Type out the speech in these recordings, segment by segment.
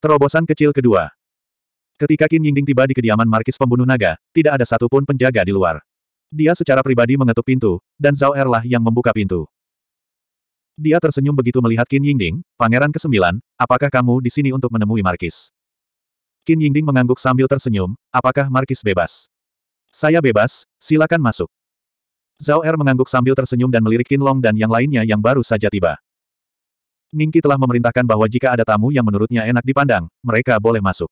Terobosan kecil kedua. Ketika Qin Yingding tiba di kediaman Markis pembunuh naga, tidak ada satupun penjaga di luar. Dia secara pribadi mengetuk pintu, dan Zhao Er lah yang membuka pintu. Dia tersenyum begitu melihat Qin Yingding, Pangeran ke-9, apakah kamu di sini untuk menemui Markis? Qin Yingding mengangguk sambil tersenyum, apakah Markis bebas? Saya bebas, silakan masuk. Zhao Er mengangguk sambil tersenyum dan melirik Qin Long dan yang lainnya yang baru saja tiba. Ningki telah memerintahkan bahwa jika ada tamu yang menurutnya enak dipandang, mereka boleh masuk.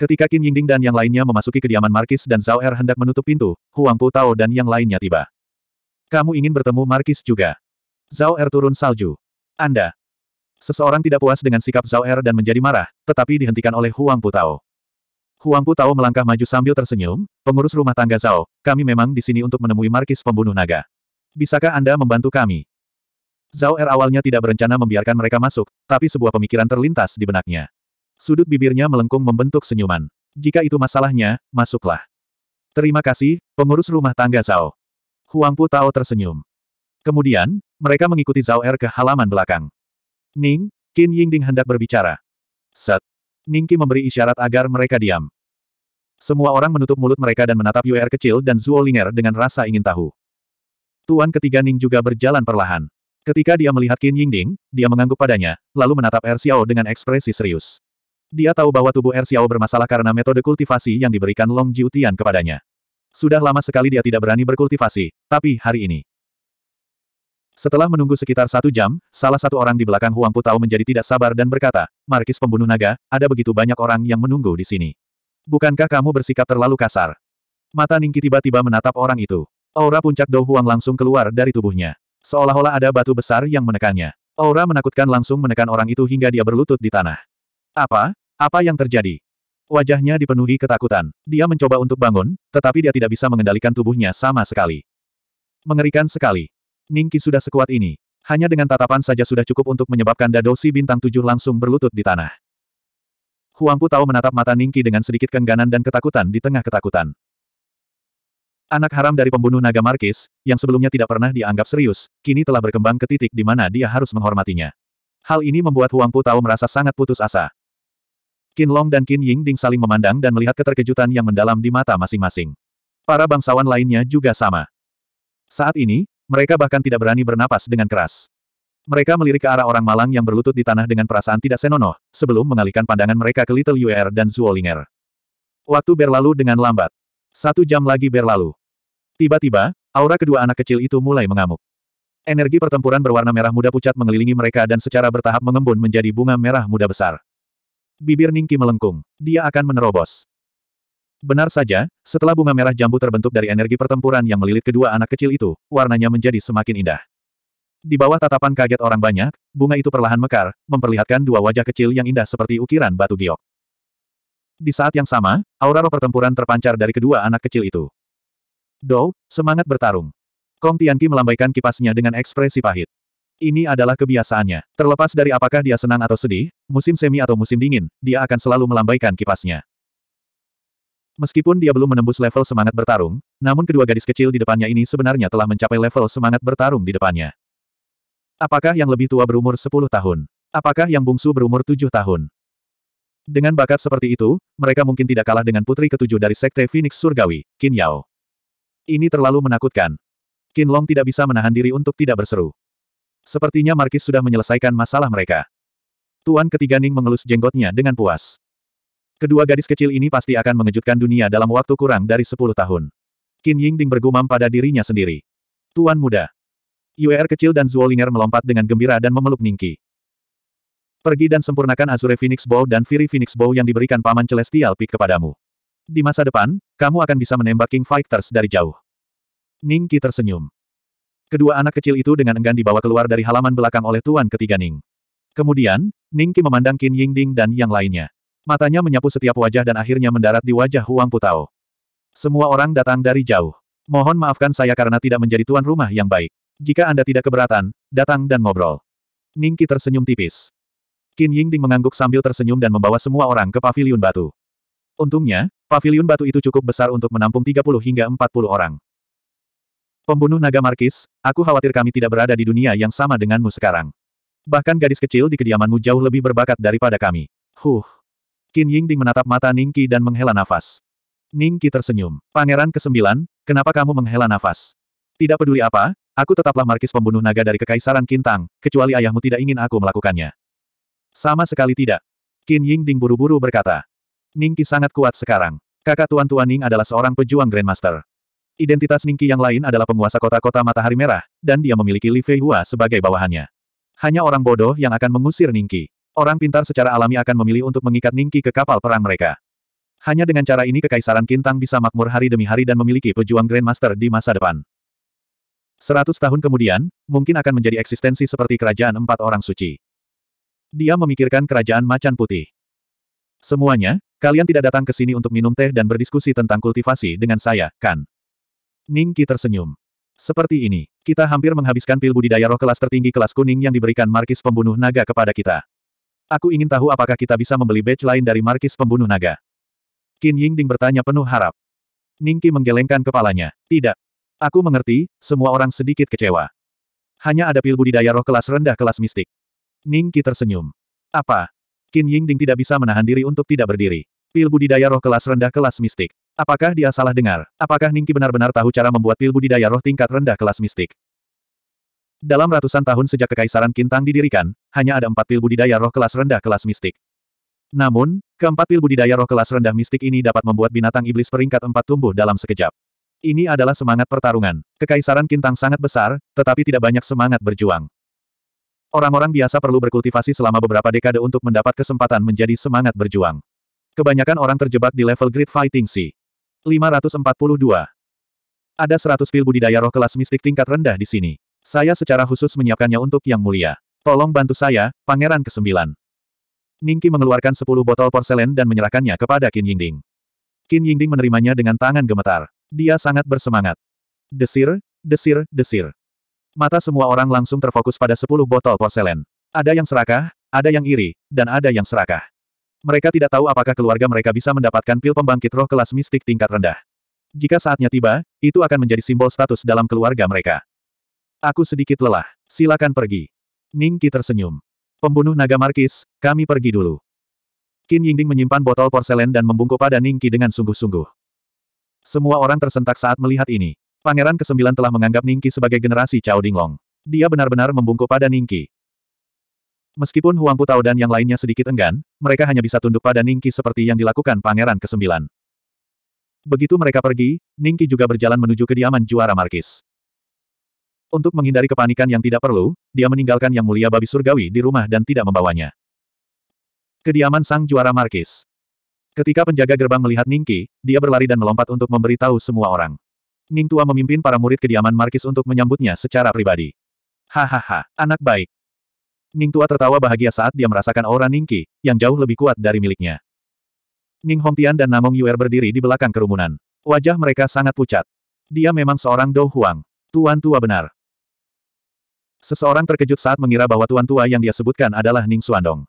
Ketika Qin Yingding dan yang lainnya memasuki kediaman Markis dan Zhao Er hendak menutup pintu, Huang Pu Tao dan yang lainnya tiba. Kamu ingin bertemu Markis juga. Zhao Er turun salju. Anda. Seseorang tidak puas dengan sikap Zhao Er dan menjadi marah, tetapi dihentikan oleh Huang Pu Tao. Huang Pu Tao melangkah maju sambil tersenyum, pengurus rumah tangga Zhao, kami memang di sini untuk menemui Markis pembunuh naga. Bisakah Anda membantu kami? Zhao Er awalnya tidak berencana membiarkan mereka masuk, tapi sebuah pemikiran terlintas di benaknya. Sudut bibirnya melengkung membentuk senyuman. Jika itu masalahnya, masuklah. Terima kasih, pengurus rumah tangga Zhao. Pu Tao tersenyum. Kemudian, mereka mengikuti Zhao Er ke halaman belakang. Ning, Qin Yingding hendak berbicara. Set. Ning Qi memberi isyarat agar mereka diam. Semua orang menutup mulut mereka dan menatap Yue Er kecil dan Zuo Linger dengan rasa ingin tahu. Tuan ketiga Ning juga berjalan perlahan. Ketika dia melihat Qin Yingding, dia mengangguk padanya, lalu menatap Er Xiao dengan ekspresi serius. Dia tahu bahwa tubuh Er Xiao bermasalah karena metode kultivasi yang diberikan Long Jiutian kepadanya. Sudah lama sekali dia tidak berani berkultivasi, tapi hari ini. Setelah menunggu sekitar satu jam, salah satu orang di belakang Huang Putau menjadi tidak sabar dan berkata, Markis pembunuh naga, ada begitu banyak orang yang menunggu di sini. Bukankah kamu bersikap terlalu kasar? Mata Ningki tiba-tiba menatap orang itu. Aura puncak Dou Huang langsung keluar dari tubuhnya. Seolah-olah ada batu besar yang menekannya. Aura menakutkan langsung menekan orang itu hingga dia berlutut di tanah. Apa? Apa yang terjadi? Wajahnya dipenuhi ketakutan. Dia mencoba untuk bangun, tetapi dia tidak bisa mengendalikan tubuhnya sama sekali. Mengerikan sekali. Ningki sudah sekuat ini. Hanya dengan tatapan saja sudah cukup untuk menyebabkan Dadosi bintang tujuh langsung berlutut di tanah. Huangpu tahu menatap mata Ningki dengan sedikit kengganan dan ketakutan di tengah ketakutan. Anak haram dari pembunuh naga Markis, yang sebelumnya tidak pernah dianggap serius, kini telah berkembang ke titik di mana dia harus menghormatinya. Hal ini membuat Huang Pu Tao merasa sangat putus asa. Qin Long dan Qin Ying Ding saling memandang dan melihat keterkejutan yang mendalam di mata masing-masing. Para bangsawan lainnya juga sama. Saat ini, mereka bahkan tidak berani bernapas dengan keras. Mereka melirik ke arah orang malang yang berlutut di tanah dengan perasaan tidak senonoh, sebelum mengalihkan pandangan mereka ke Little Yuer dan Zuolinger. Waktu berlalu dengan lambat. Satu jam lagi berlalu. Tiba-tiba, aura kedua anak kecil itu mulai mengamuk. Energi pertempuran berwarna merah muda pucat mengelilingi mereka dan secara bertahap mengembun menjadi bunga merah muda besar. Bibir Ningki melengkung. Dia akan menerobos. Benar saja, setelah bunga merah jambu terbentuk dari energi pertempuran yang melilit kedua anak kecil itu, warnanya menjadi semakin indah. Di bawah tatapan kaget orang banyak, bunga itu perlahan mekar, memperlihatkan dua wajah kecil yang indah seperti ukiran batu giok. Di saat yang sama, aura roh pertempuran terpancar dari kedua anak kecil itu. Dou, semangat bertarung. Kong Tianqi melambaikan kipasnya dengan ekspresi pahit. Ini adalah kebiasaannya. Terlepas dari apakah dia senang atau sedih, musim semi atau musim dingin, dia akan selalu melambaikan kipasnya. Meskipun dia belum menembus level semangat bertarung, namun kedua gadis kecil di depannya ini sebenarnya telah mencapai level semangat bertarung di depannya. Apakah yang lebih tua berumur 10 tahun? Apakah yang bungsu berumur 7 tahun? Dengan bakat seperti itu, mereka mungkin tidak kalah dengan putri ketujuh dari Sekte Phoenix Surgawi, Qin Yao. Ini terlalu menakutkan. Long tidak bisa menahan diri untuk tidak berseru. Sepertinya Markis sudah menyelesaikan masalah mereka. Tuan ketiga Ning mengelus jenggotnya dengan puas. Kedua gadis kecil ini pasti akan mengejutkan dunia dalam waktu kurang dari sepuluh tahun. Qin Yingding bergumam pada dirinya sendiri. Tuan muda. Yuer kecil dan Zuolinger melompat dengan gembira dan memeluk Ningki. Pergi dan sempurnakan Azure Phoenix Bow dan Fury Phoenix Bow yang diberikan Paman Celestial Peak kepadamu. Di masa depan, kamu akan bisa menembak King Fighters dari jauh. Ning Qi tersenyum. Kedua anak kecil itu dengan enggan dibawa keluar dari halaman belakang oleh tuan ketiga Ning. Kemudian, Ning Qi memandang Qin Yingding dan yang lainnya. Matanya menyapu setiap wajah dan akhirnya mendarat di wajah Huang Putao. Semua orang datang dari jauh. Mohon maafkan saya karena tidak menjadi tuan rumah yang baik. Jika Anda tidak keberatan, datang dan ngobrol. Ning Qi tersenyum tipis. Qin Yingding mengangguk sambil tersenyum dan membawa semua orang ke paviliun batu. Untungnya, pavilion batu itu cukup besar untuk menampung 30 hingga 40 orang. Pembunuh naga Markis, aku khawatir kami tidak berada di dunia yang sama denganmu sekarang. Bahkan gadis kecil di kediamanmu jauh lebih berbakat daripada kami. Huh. Qin Yingding menatap mata Ningqi dan menghela nafas. Ningqi tersenyum. Pangeran ke-9, kenapa kamu menghela nafas? Tidak peduli apa, aku tetaplah markis pembunuh naga dari Kekaisaran Kintang, kecuali ayahmu tidak ingin aku melakukannya. Sama sekali tidak. Qin Yingding buru-buru berkata. Ningki sangat kuat sekarang. Kakak Tuan Tuan Ning adalah seorang pejuang Grandmaster. Identitas Ningki yang lain adalah penguasa kota-kota Matahari Merah, dan dia memiliki Li Fei Hua sebagai bawahannya. Hanya orang bodoh yang akan mengusir Ningki. Orang pintar secara alami akan memilih untuk mengikat Ningki ke kapal perang mereka. Hanya dengan cara ini Kekaisaran Kintang bisa makmur hari demi hari dan memiliki pejuang Grandmaster di masa depan. Seratus tahun kemudian, mungkin akan menjadi eksistensi seperti kerajaan empat orang suci. Dia memikirkan kerajaan macan putih. Semuanya, Kalian tidak datang ke sini untuk minum teh dan berdiskusi tentang kultivasi dengan saya, kan? Ning Qi tersenyum. Seperti ini, kita hampir menghabiskan pil budidaya roh kelas tertinggi kelas kuning yang diberikan markis pembunuh naga kepada kita. Aku ingin tahu apakah kita bisa membeli batch lain dari markis pembunuh naga. Qin Ding bertanya penuh harap. Ning Qi menggelengkan kepalanya. Tidak. Aku mengerti, semua orang sedikit kecewa. Hanya ada pil budidaya roh kelas rendah kelas mistik. Ning Qi tersenyum. Apa, Qin Yingding tidak bisa menahan diri untuk tidak berdiri. Pil budidaya roh kelas rendah kelas mistik. Apakah dia salah dengar? Apakah Ningki benar-benar tahu cara membuat pil budidaya roh tingkat rendah kelas mistik? Dalam ratusan tahun sejak Kekaisaran Kintang didirikan, hanya ada empat pil budidaya roh kelas rendah kelas mistik. Namun, keempat pil budidaya roh kelas rendah mistik ini dapat membuat binatang iblis peringkat empat tumbuh dalam sekejap. Ini adalah semangat pertarungan. Kekaisaran Kintang sangat besar, tetapi tidak banyak semangat berjuang. Orang-orang biasa perlu berkultivasi selama beberapa dekade untuk mendapat kesempatan menjadi semangat berjuang. Kebanyakan orang terjebak di level Great Fighting Sea. 542. Ada 100 pil budidaya roh kelas mistik tingkat rendah di sini. Saya secara khusus menyiapkannya untuk Yang Mulia. Tolong bantu saya, Pangeran ke-9. Ningki mengeluarkan 10 botol porselen dan menyerahkannya kepada Qin Yingding. Qin Yingding menerimanya dengan tangan gemetar. Dia sangat bersemangat. Desir, desir, desir. Mata semua orang langsung terfokus pada sepuluh botol porselen. Ada yang serakah, ada yang iri, dan ada yang serakah. Mereka tidak tahu apakah keluarga mereka bisa mendapatkan pil pembangkit roh kelas mistik tingkat rendah. Jika saatnya tiba, itu akan menjadi simbol status dalam keluarga mereka. Aku sedikit lelah. Silakan pergi. Ningki tersenyum. Pembunuh naga Markis, kami pergi dulu. Qin Yingding menyimpan botol porselen dan membungkuk pada Ningki dengan sungguh-sungguh. Semua orang tersentak saat melihat ini. Pangeran ke-9 telah menganggap Ningqi sebagai generasi Cao Dinglong. Dia benar-benar membungkuk pada Ningqi. Meskipun Huang Putao dan yang lainnya sedikit enggan, mereka hanya bisa tunduk pada Ningqi seperti yang dilakukan Pangeran ke-9. Begitu mereka pergi, Ningqi juga berjalan menuju kediaman juara Markis. Untuk menghindari kepanikan yang tidak perlu, dia meninggalkan Yang Mulia Babi Surgawi di rumah dan tidak membawanya. Kediaman Sang Juara Markis. Ketika penjaga gerbang melihat Ningki, dia berlari dan melompat untuk memberitahu semua orang. Ning Tua memimpin para murid kediaman Markis untuk menyambutnya secara pribadi. Hahaha, anak baik. Ning Tua tertawa bahagia saat dia merasakan aura Ningqi, yang jauh lebih kuat dari miliknya. Ning Hong Tian dan Namong Yuer berdiri di belakang kerumunan. Wajah mereka sangat pucat. Dia memang seorang Dou Huang. Tuan tua benar. Seseorang terkejut saat mengira bahwa tuan tua yang dia sebutkan adalah Ning Suandong.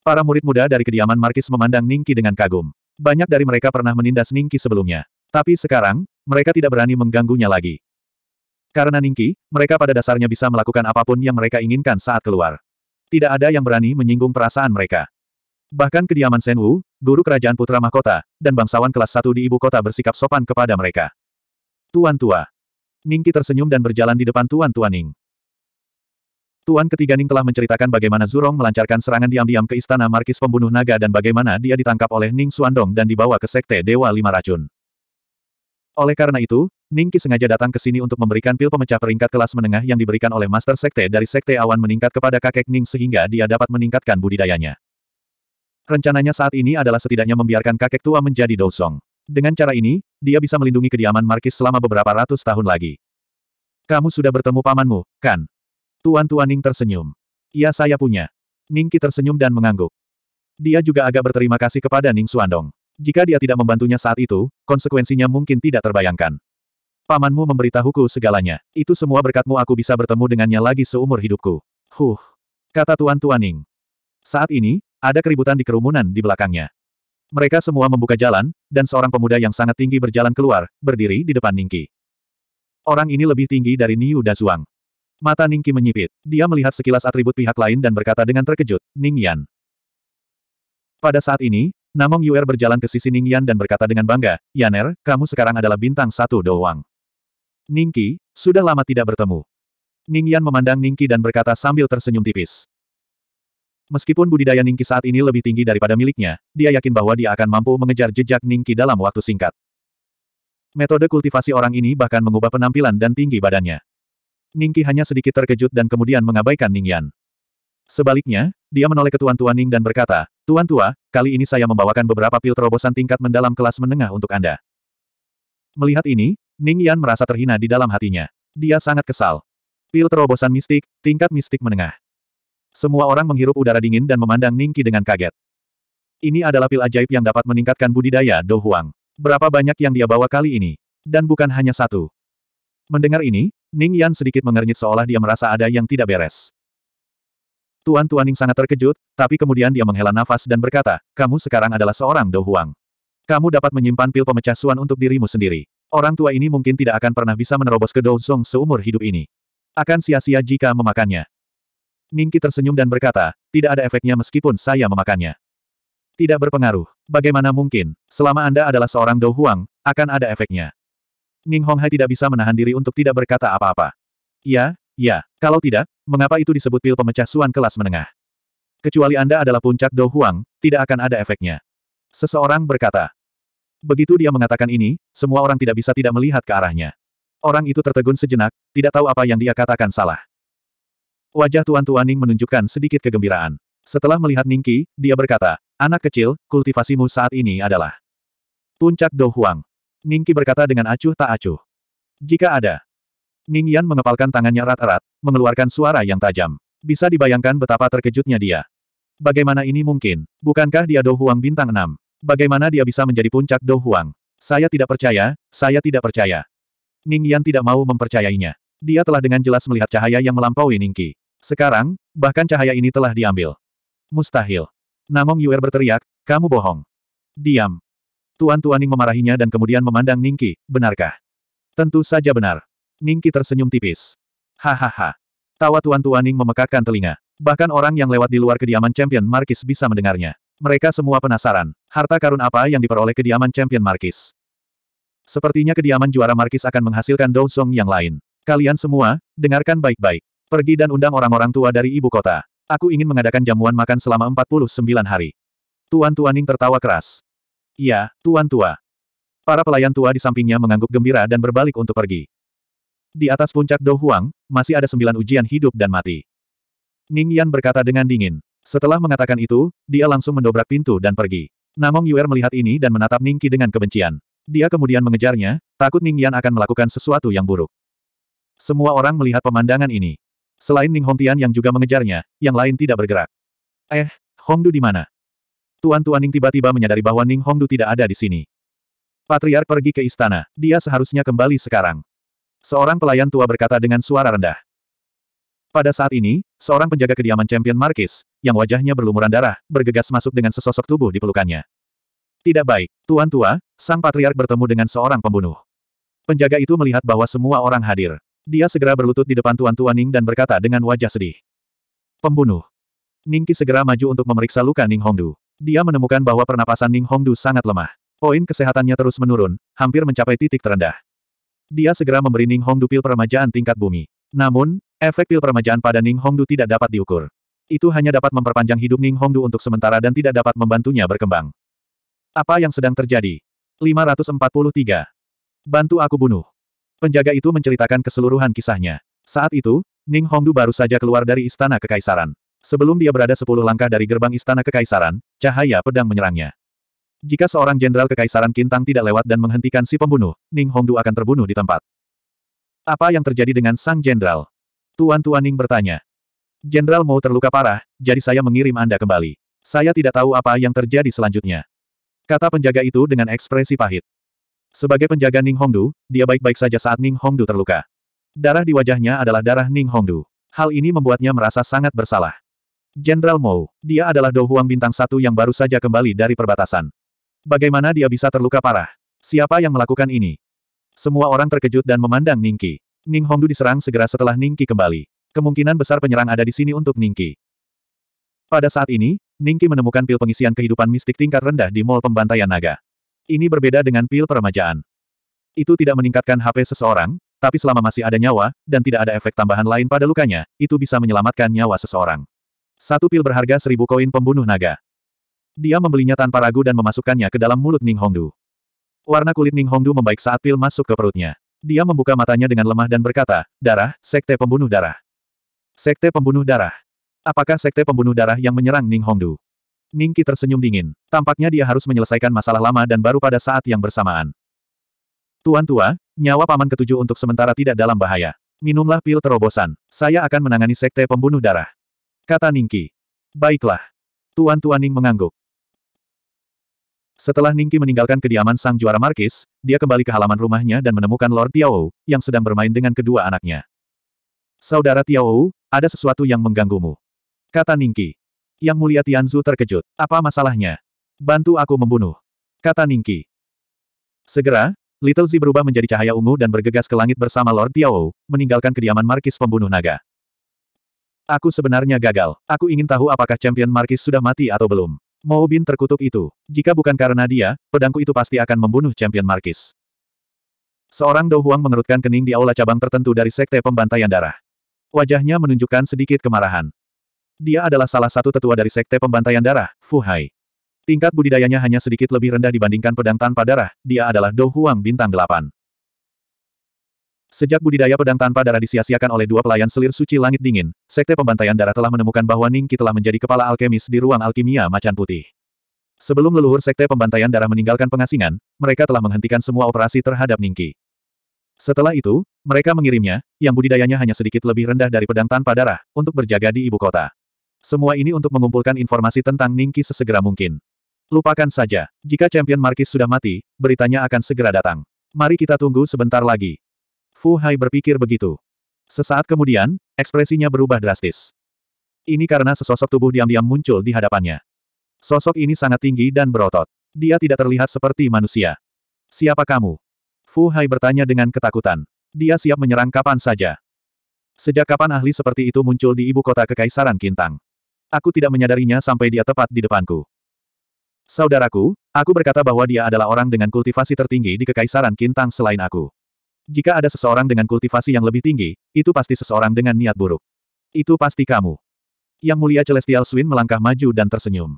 Para murid muda dari kediaman Markis memandang Ningqi dengan kagum. Banyak dari mereka pernah menindas Ningqi sebelumnya. Tapi sekarang, mereka tidak berani mengganggunya lagi. Karena Ningki, mereka pada dasarnya bisa melakukan apapun yang mereka inginkan saat keluar. Tidak ada yang berani menyinggung perasaan mereka. Bahkan kediaman Sen Wu, guru kerajaan putra mahkota, dan bangsawan kelas satu di ibu kota bersikap sopan kepada mereka. Tuan Tua. Ningki tersenyum dan berjalan di depan Tuan Tua Ning. Tuan ketiga Ning telah menceritakan bagaimana Zurong melancarkan serangan diam-diam ke istana Markis pembunuh naga dan bagaimana dia ditangkap oleh Ning Suandong dan dibawa ke Sekte Dewa Lima Racun. Oleh karena itu, Ningki sengaja datang ke sini untuk memberikan pil pemecah peringkat kelas menengah yang diberikan oleh Master Sekte dari Sekte Awan meningkat kepada kakek Ning sehingga dia dapat meningkatkan budidayanya. Rencananya saat ini adalah setidaknya membiarkan kakek tua menjadi dosong. Dengan cara ini, dia bisa melindungi kediaman Markis selama beberapa ratus tahun lagi. Kamu sudah bertemu pamanmu, kan? Tuan-tuan Ning tersenyum. Iya saya punya. Ningki tersenyum dan mengangguk. Dia juga agak berterima kasih kepada Ning Suandong. Jika dia tidak membantunya saat itu, konsekuensinya mungkin tidak terbayangkan. Pamanmu memberitahuku segalanya. Itu semua berkatmu aku bisa bertemu dengannya lagi seumur hidupku. Huh. Kata Tuan Tuaning. Saat ini, ada keributan di kerumunan di belakangnya. Mereka semua membuka jalan, dan seorang pemuda yang sangat tinggi berjalan keluar, berdiri di depan Ningki. Orang ini lebih tinggi dari Niu Dazuang. Mata Ningki menyipit. Dia melihat sekilas atribut pihak lain dan berkata dengan terkejut, Ning Yan. Pada saat ini, Namong Yuer berjalan ke sisi Ningyan dan berkata dengan bangga, Yaner, kamu sekarang adalah bintang satu Doang. Ningki, sudah lama tidak bertemu. Ningyan memandang Ningki dan berkata sambil tersenyum tipis. Meskipun budidaya Ningki saat ini lebih tinggi daripada miliknya, dia yakin bahwa dia akan mampu mengejar jejak Ningki dalam waktu singkat. Metode kultivasi orang ini bahkan mengubah penampilan dan tinggi badannya. Ningki hanya sedikit terkejut dan kemudian mengabaikan Ningyan. Sebaliknya, dia menoleh ke Tuan Tua Ning dan berkata, Tuan Tua, kali ini saya membawakan beberapa pil terobosan tingkat mendalam kelas menengah untuk Anda. Melihat ini, Ning Yan merasa terhina di dalam hatinya. Dia sangat kesal. Pil terobosan mistik, tingkat mistik menengah. Semua orang menghirup udara dingin dan memandang Ning Qi dengan kaget. Ini adalah pil ajaib yang dapat meningkatkan budidaya Do Huang. Berapa banyak yang dia bawa kali ini? Dan bukan hanya satu. Mendengar ini, Ning Yan sedikit mengernyit seolah dia merasa ada yang tidak beres. Tuan Tuaning sangat terkejut, tapi kemudian dia menghela nafas dan berkata, kamu sekarang adalah seorang Dou Kamu dapat menyimpan pil pemecah suan untuk dirimu sendiri. Orang tua ini mungkin tidak akan pernah bisa menerobos ke Dou seumur hidup ini. Akan sia-sia jika memakannya. Ningki tersenyum dan berkata, tidak ada efeknya meskipun saya memakannya. Tidak berpengaruh. Bagaimana mungkin, selama Anda adalah seorang Dou akan ada efeknya. Ning Honghai tidak bisa menahan diri untuk tidak berkata apa-apa. Ya, Ya, kalau tidak, mengapa itu disebut pil pemecah suan kelas menengah? Kecuali Anda adalah puncak Do Huang, tidak akan ada efeknya. Seseorang berkata. Begitu dia mengatakan ini, semua orang tidak bisa tidak melihat ke arahnya. Orang itu tertegun sejenak, tidak tahu apa yang dia katakan salah. Wajah Tuan Tuaning menunjukkan sedikit kegembiraan. Setelah melihat Ningki, dia berkata, Anak kecil, kultivasimu saat ini adalah Puncak Do Huang. Ningki berkata dengan acuh tak acuh. Jika ada Ning Yan mengepalkan tangannya erat-erat, mengeluarkan suara yang tajam. Bisa dibayangkan betapa terkejutnya dia. Bagaimana ini mungkin? Bukankah dia Dohuang bintang 6? Bagaimana dia bisa menjadi puncak Dohuang? Saya tidak percaya, saya tidak percaya. Ning Yan tidak mau mempercayainya. Dia telah dengan jelas melihat cahaya yang melampaui Ningki. Sekarang, bahkan cahaya ini telah diambil. Mustahil. Namong Yuer berteriak, kamu bohong. Diam. Tuan Tuaning memarahinya dan kemudian memandang Ningki, benarkah? Tentu saja benar. Ningki tersenyum tipis. Hahaha. Tawa Tuan Tuaning memekakkan telinga. Bahkan orang yang lewat di luar kediaman Champion Markis bisa mendengarnya. Mereka semua penasaran. Harta karun apa yang diperoleh kediaman Champion Markis? Sepertinya kediaman juara Markis akan menghasilkan Song yang lain. Kalian semua, dengarkan baik-baik. Pergi dan undang orang-orang tua dari ibu kota. Aku ingin mengadakan jamuan makan selama 49 hari. Tuan Tuaning tertawa keras. Ya, Tuan Tua. Para pelayan tua di sampingnya mengangguk gembira dan berbalik untuk pergi. Di atas puncak Dohuang, masih ada sembilan ujian hidup dan mati. Ning Yan berkata dengan dingin. Setelah mengatakan itu, dia langsung mendobrak pintu dan pergi. Namong Yuer melihat ini dan menatap Ning Qi dengan kebencian. Dia kemudian mengejarnya, takut Ning Yan akan melakukan sesuatu yang buruk. Semua orang melihat pemandangan ini. Selain Ning Hongtian yang juga mengejarnya, yang lain tidak bergerak. Eh, Hongdu di mana? Tuan-tuan Ning tiba-tiba menyadari bahwa Ning Hongdu tidak ada di sini. Patriark pergi ke istana. Dia seharusnya kembali sekarang. Seorang pelayan tua berkata dengan suara rendah. Pada saat ini, seorang penjaga kediaman champion Markis, yang wajahnya berlumuran darah, bergegas masuk dengan sesosok tubuh di pelukannya. Tidak baik, Tuan Tua, Sang Patriark bertemu dengan seorang pembunuh. Penjaga itu melihat bahwa semua orang hadir. Dia segera berlutut di depan Tuan Tua Ning dan berkata dengan wajah sedih. Pembunuh. Ningki segera maju untuk memeriksa luka Ning Hongdu. Dia menemukan bahwa pernapasan Ning Hongdu sangat lemah. Poin kesehatannya terus menurun, hampir mencapai titik terendah. Dia segera memberi Ning Hongdu pil peremajaan tingkat bumi. Namun, efek pil peremajaan pada Ning Hongdu tidak dapat diukur. Itu hanya dapat memperpanjang hidup Ning Hongdu untuk sementara dan tidak dapat membantunya berkembang. Apa yang sedang terjadi? 543. Bantu aku bunuh. Penjaga itu menceritakan keseluruhan kisahnya. Saat itu, Ning Hongdu baru saja keluar dari istana kekaisaran. Sebelum dia berada sepuluh langkah dari gerbang istana kekaisaran, cahaya pedang menyerangnya. Jika seorang jenderal kekaisaran Kintang tidak lewat dan menghentikan si pembunuh, Ning Hongdu akan terbunuh di tempat. Apa yang terjadi dengan sang jenderal? Tuan Tuan Ning bertanya. Jenderal mau terluka parah, jadi saya mengirim Anda kembali. Saya tidak tahu apa yang terjadi selanjutnya. Kata penjaga itu dengan ekspresi pahit. Sebagai penjaga Ning Hongdu, dia baik-baik saja saat Ning Hongdu terluka. Darah di wajahnya adalah darah Ning Hongdu. Hal ini membuatnya merasa sangat bersalah. Jenderal Mou, dia adalah Dou bintang satu yang baru saja kembali dari perbatasan. Bagaimana dia bisa terluka parah? Siapa yang melakukan ini? Semua orang terkejut dan memandang Ningki. Ning Hongdu diserang segera setelah Ningki kembali. Kemungkinan besar penyerang ada di sini untuk Ningki. Pada saat ini, Ningki menemukan pil pengisian kehidupan mistik tingkat rendah di Mall Pembantaian Naga. Ini berbeda dengan pil peremajaan. Itu tidak meningkatkan HP seseorang, tapi selama masih ada nyawa, dan tidak ada efek tambahan lain pada lukanya, itu bisa menyelamatkan nyawa seseorang. Satu pil berharga seribu koin pembunuh naga. Dia membelinya tanpa ragu dan memasukkannya ke dalam mulut Ning Hongdu. Warna kulit Ning Hongdu membaik saat pil masuk ke perutnya. Dia membuka matanya dengan lemah dan berkata, Darah, Sekte Pembunuh Darah. Sekte Pembunuh Darah. Apakah Sekte Pembunuh Darah yang menyerang Ning Hongdu? Ning Qi tersenyum dingin. Tampaknya dia harus menyelesaikan masalah lama dan baru pada saat yang bersamaan. Tuan tua, nyawa paman ketujuh untuk sementara tidak dalam bahaya. Minumlah pil terobosan. Saya akan menangani sekte pembunuh darah. Kata Ning Ningki. Baiklah. Tuan tua Ning mengangguk. Setelah Ningki meninggalkan kediaman sang juara Markis, dia kembali ke halaman rumahnya dan menemukan Lord Tiao, yang sedang bermain dengan kedua anaknya. Saudara Tiao, ada sesuatu yang mengganggumu. Kata Ningki. Yang mulia Tianzu terkejut. Apa masalahnya? Bantu aku membunuh. Kata Ningki. Segera, Little Z berubah menjadi cahaya ungu dan bergegas ke langit bersama Lord Tiao, meninggalkan kediaman Markis pembunuh naga. Aku sebenarnya gagal. Aku ingin tahu apakah champion Markis sudah mati atau belum. Mao Bin terkutuk itu. Jika bukan karena dia, pedangku itu pasti akan membunuh Champion Markis. Seorang Dou Huang mengerutkan kening di aula cabang tertentu dari Sekte Pembantaian Darah. Wajahnya menunjukkan sedikit kemarahan. Dia adalah salah satu tetua dari Sekte Pembantaian Darah, Fu Hai. Tingkat budidayanya hanya sedikit lebih rendah dibandingkan pedang tanpa darah, dia adalah Dou Huang bintang delapan. Sejak budidaya pedang tanpa darah disia-siakan oleh dua pelayan selir suci langit dingin, Sekte Pembantaian Darah telah menemukan bahwa Ningki telah menjadi kepala alkemis di ruang alkimia macan putih. Sebelum leluhur Sekte Pembantaian Darah meninggalkan pengasingan, mereka telah menghentikan semua operasi terhadap Ningki. Setelah itu, mereka mengirimnya, yang budidayanya hanya sedikit lebih rendah dari pedang tanpa darah, untuk berjaga di ibu kota. Semua ini untuk mengumpulkan informasi tentang Ningki sesegera mungkin. Lupakan saja, jika Champion Markis sudah mati, beritanya akan segera datang. Mari kita tunggu sebentar lagi. Fu Hai berpikir begitu. Sesaat kemudian, ekspresinya berubah drastis. Ini karena sesosok tubuh diam-diam muncul di hadapannya. Sosok ini sangat tinggi dan berotot. Dia tidak terlihat seperti manusia. Siapa kamu? Fu Hai bertanya dengan ketakutan. Dia siap menyerang kapan saja. Sejak kapan ahli seperti itu muncul di ibu kota Kekaisaran Kintang? Aku tidak menyadarinya sampai dia tepat di depanku. Saudaraku, aku berkata bahwa dia adalah orang dengan kultivasi tertinggi di Kekaisaran Kintang selain aku. Jika ada seseorang dengan kultivasi yang lebih tinggi, itu pasti seseorang dengan niat buruk. Itu pasti kamu. Yang Mulia Celestial Swin melangkah maju dan tersenyum.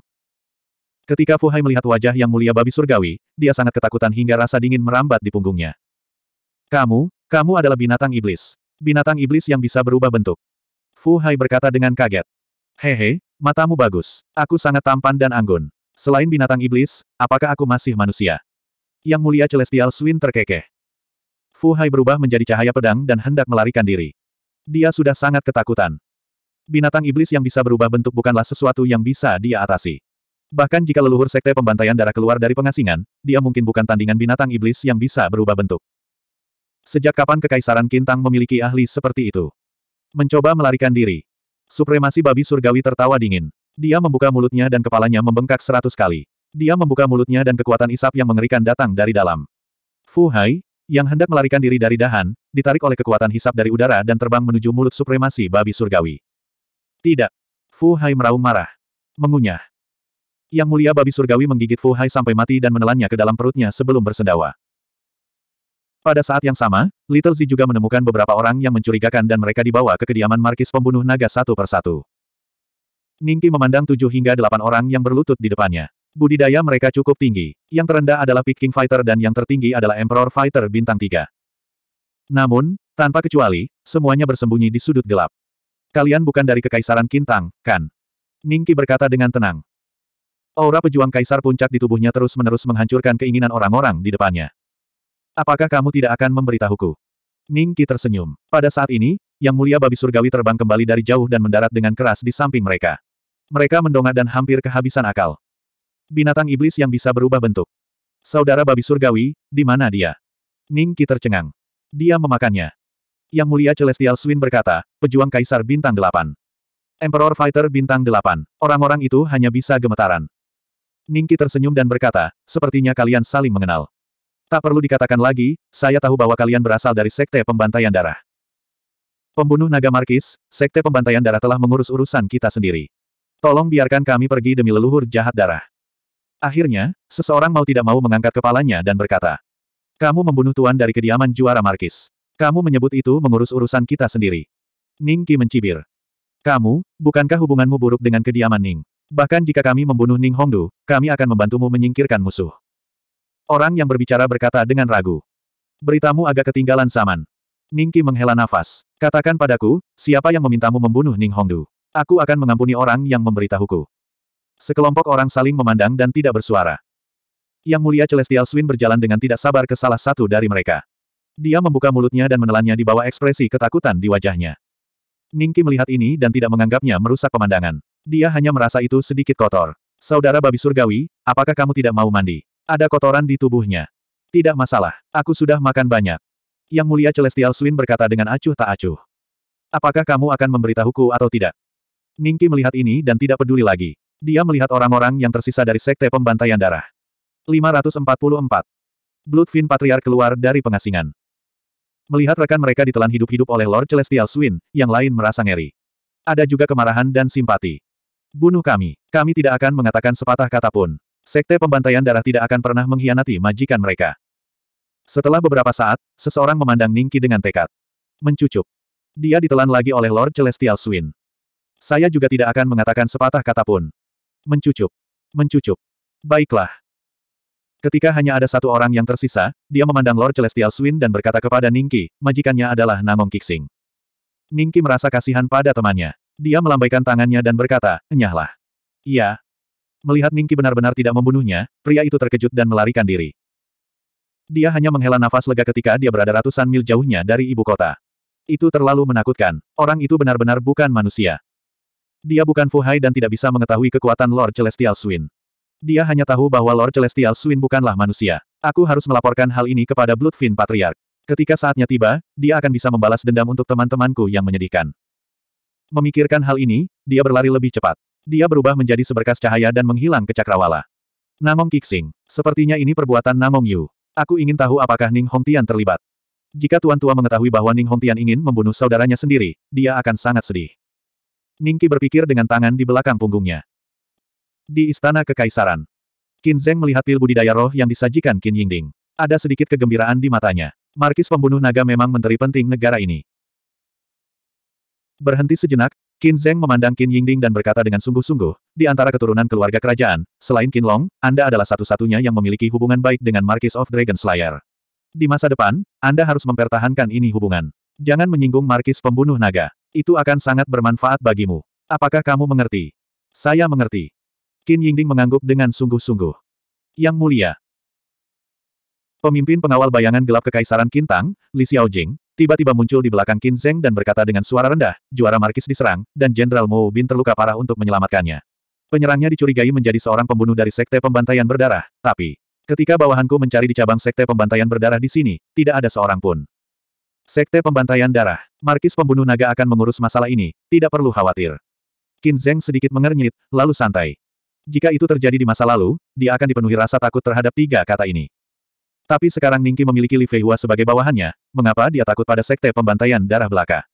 Ketika Fu Hai melihat wajah Yang Mulia Babi Surgawi, dia sangat ketakutan hingga rasa dingin merambat di punggungnya. Kamu, kamu adalah binatang iblis. Binatang iblis yang bisa berubah bentuk. Fu Hai berkata dengan kaget. Hehe, matamu bagus. Aku sangat tampan dan anggun. Selain binatang iblis, apakah aku masih manusia? Yang Mulia Celestial Swin terkekeh. Fu Hai berubah menjadi cahaya pedang dan hendak melarikan diri. Dia sudah sangat ketakutan. Binatang iblis yang bisa berubah bentuk bukanlah sesuatu yang bisa dia atasi. Bahkan jika leluhur sekte pembantaian darah keluar dari pengasingan, dia mungkin bukan tandingan binatang iblis yang bisa berubah bentuk. Sejak kapan Kekaisaran Kintang memiliki ahli seperti itu? Mencoba melarikan diri. Supremasi babi surgawi tertawa dingin. Dia membuka mulutnya dan kepalanya membengkak seratus kali. Dia membuka mulutnya dan kekuatan isap yang mengerikan datang dari dalam. Fu Hai, yang hendak melarikan diri dari dahan, ditarik oleh kekuatan hisap dari udara dan terbang menuju mulut supremasi babi surgawi. Tidak. Fu Hai meraung marah. Mengunyah. Yang mulia babi surgawi menggigit Fu Hai sampai mati dan menelannya ke dalam perutnya sebelum bersendawa. Pada saat yang sama, Little Z juga menemukan beberapa orang yang mencurigakan dan mereka dibawa ke kediaman markis pembunuh naga satu persatu. Ningki memandang tujuh hingga delapan orang yang berlutut di depannya. Budidaya mereka cukup tinggi. Yang terendah adalah Peking Fighter dan yang tertinggi adalah Emperor Fighter bintang 3. Namun, tanpa kecuali, semuanya bersembunyi di sudut gelap. Kalian bukan dari Kekaisaran Kintang, kan? Ningki berkata dengan tenang. Aura pejuang kaisar puncak di tubuhnya terus-menerus menghancurkan keinginan orang-orang di depannya. Apakah kamu tidak akan memberitahuku? Ningki tersenyum. Pada saat ini, yang mulia babi surgawi terbang kembali dari jauh dan mendarat dengan keras di samping mereka. Mereka mendongak dan hampir kehabisan akal. Binatang iblis yang bisa berubah bentuk. Saudara babi surgawi, di mana dia? Ning Qi tercengang. Dia memakannya. Yang mulia Celestial Swin berkata, pejuang kaisar bintang delapan. Emperor Fighter bintang delapan. Orang-orang itu hanya bisa gemetaran. Ning Ningki tersenyum dan berkata, sepertinya kalian saling mengenal. Tak perlu dikatakan lagi, saya tahu bahwa kalian berasal dari Sekte Pembantaian Darah. Pembunuh Naga Markis, Sekte Pembantaian Darah telah mengurus urusan kita sendiri. Tolong biarkan kami pergi demi leluhur jahat darah. Akhirnya, seseorang mau tidak mau mengangkat kepalanya dan berkata, Kamu membunuh tuan dari kediaman juara Markis. Kamu menyebut itu mengurus urusan kita sendiri. Ning Qi mencibir. Kamu, bukankah hubunganmu buruk dengan kediaman Ning? Bahkan jika kami membunuh Ning Hongdu, kami akan membantumu menyingkirkan musuh. Orang yang berbicara berkata dengan ragu. Beritamu agak ketinggalan zaman." Ning Qi menghela nafas. Katakan padaku, siapa yang memintamu membunuh Ning Hongdu? Aku akan mengampuni orang yang memberitahuku. Sekelompok orang saling memandang dan tidak bersuara. Yang mulia Celestial Swin berjalan dengan tidak sabar ke salah satu dari mereka. Dia membuka mulutnya dan menelannya di bawah ekspresi ketakutan di wajahnya. Ningki melihat ini dan tidak menganggapnya merusak pemandangan. Dia hanya merasa itu sedikit kotor. Saudara babi surgawi, apakah kamu tidak mau mandi? Ada kotoran di tubuhnya. Tidak masalah, aku sudah makan banyak. Yang mulia Celestial Swin berkata dengan acuh tak acuh. Apakah kamu akan memberitahuku atau tidak? Ningki melihat ini dan tidak peduli lagi. Dia melihat orang-orang yang tersisa dari Sekte Pembantaian Darah. 544. Bloodfin Patriar keluar dari pengasingan. Melihat rekan mereka ditelan hidup-hidup oleh Lord Celestial Swin, yang lain merasa ngeri. Ada juga kemarahan dan simpati. Bunuh kami. Kami tidak akan mengatakan sepatah kata pun. Sekte Pembantaian Darah tidak akan pernah mengkhianati majikan mereka. Setelah beberapa saat, seseorang memandang Ningki dengan tekad. Mencucuk. Dia ditelan lagi oleh Lord Celestial Swin. Saya juga tidak akan mengatakan sepatah kata pun mencucuk, mencucuk, Baiklah. Ketika hanya ada satu orang yang tersisa, dia memandang Lord Celestial Swin dan berkata kepada Ningki, majikannya adalah Namong Kixing. Ningki merasa kasihan pada temannya. Dia melambaikan tangannya dan berkata, enyahlah. Iya. Melihat Ningki benar-benar tidak membunuhnya, pria itu terkejut dan melarikan diri. Dia hanya menghela nafas lega ketika dia berada ratusan mil jauhnya dari ibu kota. Itu terlalu menakutkan. Orang itu benar-benar bukan manusia. Dia bukan Fu Hai dan tidak bisa mengetahui kekuatan Lord Celestial Swin. Dia hanya tahu bahwa Lord Celestial Swin bukanlah manusia. Aku harus melaporkan hal ini kepada Bloodfin Patriarch. Ketika saatnya tiba, dia akan bisa membalas dendam untuk teman-temanku yang menyedihkan. Memikirkan hal ini, dia berlari lebih cepat. Dia berubah menjadi seberkas cahaya dan menghilang ke cakrawala. Namong Kixing. Sepertinya ini perbuatan Namong Yu. Aku ingin tahu apakah Ning Hongtian terlibat. Jika Tuan Tua mengetahui bahwa Ning Hongtian ingin membunuh saudaranya sendiri, dia akan sangat sedih. Ningki berpikir dengan tangan di belakang punggungnya. Di Istana Kekaisaran. Qin Zheng melihat pil budidaya roh yang disajikan Qin Yingding. Ada sedikit kegembiraan di matanya. Markis pembunuh naga memang menteri penting negara ini. Berhenti sejenak, Qin Zheng memandang Qin Yingding dan berkata dengan sungguh-sungguh, di antara keturunan keluarga kerajaan, selain Qin Long, Anda adalah satu-satunya yang memiliki hubungan baik dengan Markis of Dragon Slayer. Di masa depan, Anda harus mempertahankan ini hubungan. Jangan menyinggung Markis pembunuh naga. Itu akan sangat bermanfaat bagimu. Apakah kamu mengerti? Saya mengerti. Qin Yingding mengangguk dengan sungguh-sungguh. Yang mulia. Pemimpin pengawal bayangan gelap Kekaisaran Kintang, Li Xiaojing, tiba-tiba muncul di belakang Qin Zheng dan berkata dengan suara rendah, juara Markis diserang, dan Jenderal Mo Bin terluka parah untuk menyelamatkannya. Penyerangnya dicurigai menjadi seorang pembunuh dari sekte pembantaian berdarah, tapi Ketika bawahanku mencari di cabang sekte pembantaian berdarah di sini, tidak ada seorang pun. Sekte Pembantaian Darah, Markis Pembunuh Naga akan mengurus masalah ini, tidak perlu khawatir. Qin Zheng sedikit mengernyit, lalu santai. Jika itu terjadi di masa lalu, dia akan dipenuhi rasa takut terhadap tiga kata ini. Tapi sekarang Ningki memiliki Li Feihua sebagai bawahannya, mengapa dia takut pada Sekte Pembantaian Darah Belaka?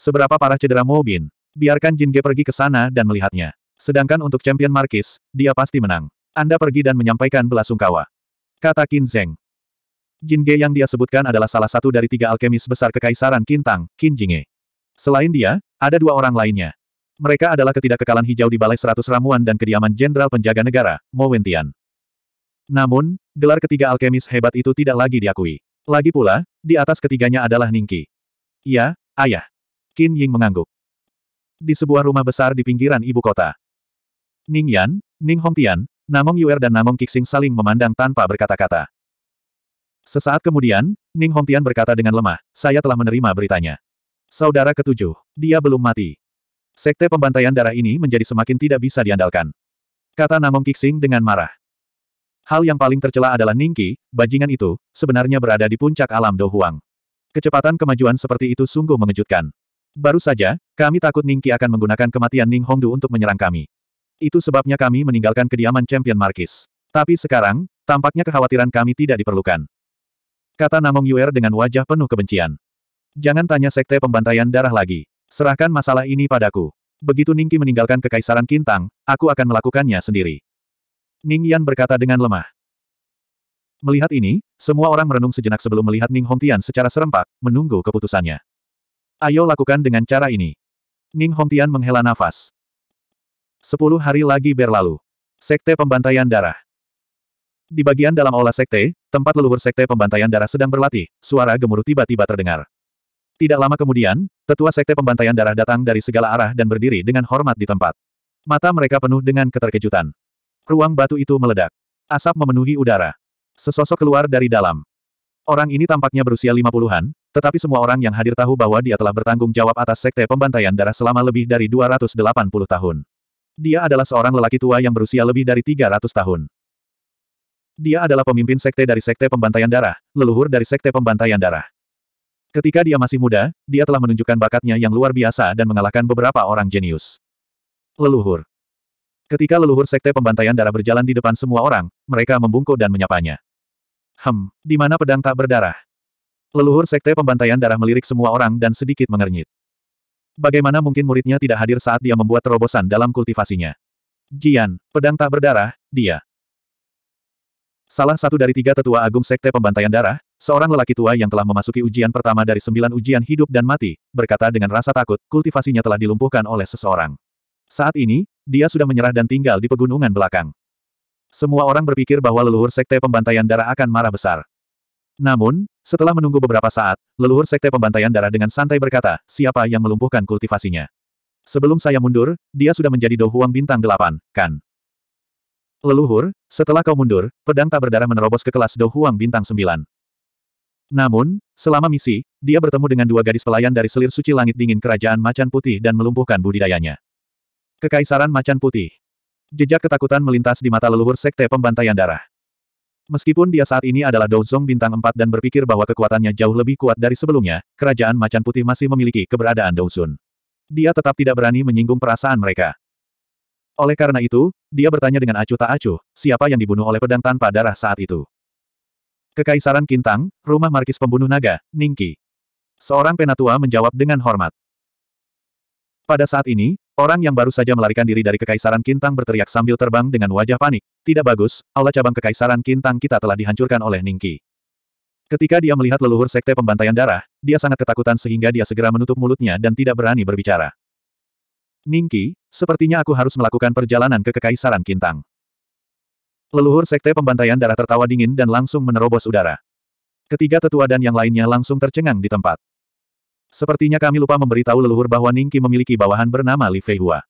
Seberapa parah cedera Mo Bin? Biarkan Jin Ge pergi ke sana dan melihatnya. Sedangkan untuk champion Markis, dia pasti menang. Anda pergi dan menyampaikan belasungkawa. Kata Qin Zheng, Jin Ge yang dia sebutkan adalah salah satu dari tiga alkemis besar Kekaisaran Kintang, Qin Jinge. Selain dia, ada dua orang lainnya. Mereka adalah ketidakkekalan hijau di Balai Seratus Ramuan dan kediaman Jenderal Penjaga Negara, Mo Wentian. Namun, gelar ketiga alkemis hebat itu tidak lagi diakui. Lagi pula, di atas ketiganya adalah Ningki. Ya, ayah. Qin Ying mengangguk. Di sebuah rumah besar di pinggiran ibu kota. Ning Yan, Ning Hong Tian, Namong Yuer dan Namong Kixing saling memandang tanpa berkata-kata. Sesaat kemudian, Ning Hongtian berkata dengan lemah, saya telah menerima beritanya. Saudara ketujuh, dia belum mati. Sekte pembantaian darah ini menjadi semakin tidak bisa diandalkan. Kata Namong Kixing dengan marah. Hal yang paling tercela adalah Ningki, bajingan itu, sebenarnya berada di puncak alam Dohuang. Kecepatan kemajuan seperti itu sungguh mengejutkan. Baru saja, kami takut Ningki akan menggunakan kematian Ning Hongdu untuk menyerang kami. Itu sebabnya kami meninggalkan kediaman Champion Markis. Tapi sekarang, tampaknya kekhawatiran kami tidak diperlukan. Kata Namong Yuer dengan wajah penuh kebencian. Jangan tanya sekte pembantaian darah lagi. Serahkan masalah ini padaku. Begitu Ningki meninggalkan Kekaisaran Kintang, aku akan melakukannya sendiri. Ning Yan berkata dengan lemah. Melihat ini, semua orang merenung sejenak sebelum melihat Ning Hongtian secara serempak, menunggu keputusannya. Ayo lakukan dengan cara ini. Ning Hongtian menghela nafas. Sepuluh hari lagi berlalu. Sekte Pembantaian Darah. Di bagian dalam olah sekte, Tempat leluhur sekte pembantaian darah sedang berlatih, suara gemuruh tiba-tiba terdengar. Tidak lama kemudian, tetua sekte pembantaian darah datang dari segala arah dan berdiri dengan hormat di tempat. Mata mereka penuh dengan keterkejutan. Ruang batu itu meledak. Asap memenuhi udara. Sesosok keluar dari dalam. Orang ini tampaknya berusia lima puluhan, tetapi semua orang yang hadir tahu bahwa dia telah bertanggung jawab atas sekte pembantaian darah selama lebih dari 280 tahun. Dia adalah seorang lelaki tua yang berusia lebih dari 300 tahun. Dia adalah pemimpin sekte dari sekte pembantaian darah, leluhur dari sekte pembantaian darah. Ketika dia masih muda, dia telah menunjukkan bakatnya yang luar biasa dan mengalahkan beberapa orang jenius. Leluhur. Ketika leluhur sekte pembantaian darah berjalan di depan semua orang, mereka membungkuk dan menyapanya. Hem, di mana pedang tak berdarah? Leluhur sekte pembantaian darah melirik semua orang dan sedikit mengernyit. Bagaimana mungkin muridnya tidak hadir saat dia membuat terobosan dalam kultivasinya? Jian, pedang tak berdarah, dia. Salah satu dari tiga tetua agung sekte pembantaian darah, seorang lelaki tua yang telah memasuki ujian pertama dari sembilan ujian hidup dan mati, berkata dengan rasa takut, kultivasinya telah dilumpuhkan oleh seseorang. Saat ini, dia sudah menyerah dan tinggal di pegunungan belakang. Semua orang berpikir bahwa leluhur sekte pembantaian darah akan marah besar. Namun, setelah menunggu beberapa saat, leluhur sekte pembantaian darah dengan santai berkata, siapa yang melumpuhkan kultivasinya? Sebelum saya mundur, dia sudah menjadi dohuang bintang delapan, kan? Leluhur, setelah kau mundur, pedang tak berdarah menerobos ke kelas Dohuang bintang 9. Namun, selama misi, dia bertemu dengan dua gadis pelayan dari selir suci langit dingin kerajaan macan putih dan melumpuhkan budidayanya. Kekaisaran macan putih. Jejak ketakutan melintas di mata leluhur sekte pembantaian darah. Meskipun dia saat ini adalah Douzong bintang 4 dan berpikir bahwa kekuatannya jauh lebih kuat dari sebelumnya, kerajaan macan putih masih memiliki keberadaan Douzun. Dia tetap tidak berani menyinggung perasaan mereka. Oleh karena itu, dia bertanya dengan acuh tak acuh, siapa yang dibunuh oleh pedang tanpa darah saat itu. Kekaisaran Kintang, rumah markis pembunuh naga, Ningki. Seorang penatua menjawab dengan hormat. Pada saat ini, orang yang baru saja melarikan diri dari Kekaisaran Kintang berteriak sambil terbang dengan wajah panik. Tidak bagus, allah cabang Kekaisaran Kintang kita telah dihancurkan oleh Ningki. Ketika dia melihat leluhur sekte pembantaian darah, dia sangat ketakutan sehingga dia segera menutup mulutnya dan tidak berani berbicara. Ningki, sepertinya aku harus melakukan perjalanan ke Kekaisaran Kintang. Leluhur Sekte Pembantaian Darah tertawa dingin dan langsung menerobos udara. Ketiga tetua dan yang lainnya langsung tercengang di tempat. Sepertinya kami lupa memberitahu leluhur bahwa Ningki memiliki bawahan bernama Li Feihua.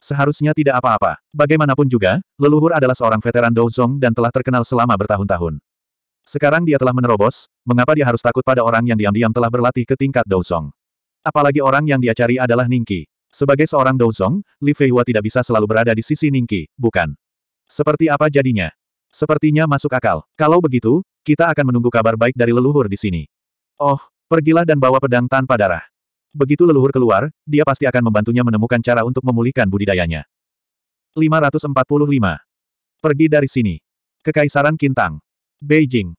Seharusnya tidak apa-apa. Bagaimanapun juga, leluhur adalah seorang veteran Douzong dan telah terkenal selama bertahun-tahun. Sekarang dia telah menerobos, mengapa dia harus takut pada orang yang diam-diam telah berlatih ke tingkat Douzong? Apalagi orang yang dia cari adalah Ningki. Sebagai seorang Douzong, Li Feihua tidak bisa selalu berada di sisi Ningki, bukan? Seperti apa jadinya? Sepertinya masuk akal. Kalau begitu, kita akan menunggu kabar baik dari leluhur di sini. Oh, pergilah dan bawa pedang tanpa darah. Begitu leluhur keluar, dia pasti akan membantunya menemukan cara untuk memulihkan budidayanya. 545. Pergi dari sini. Kekaisaran Kintang. Beijing.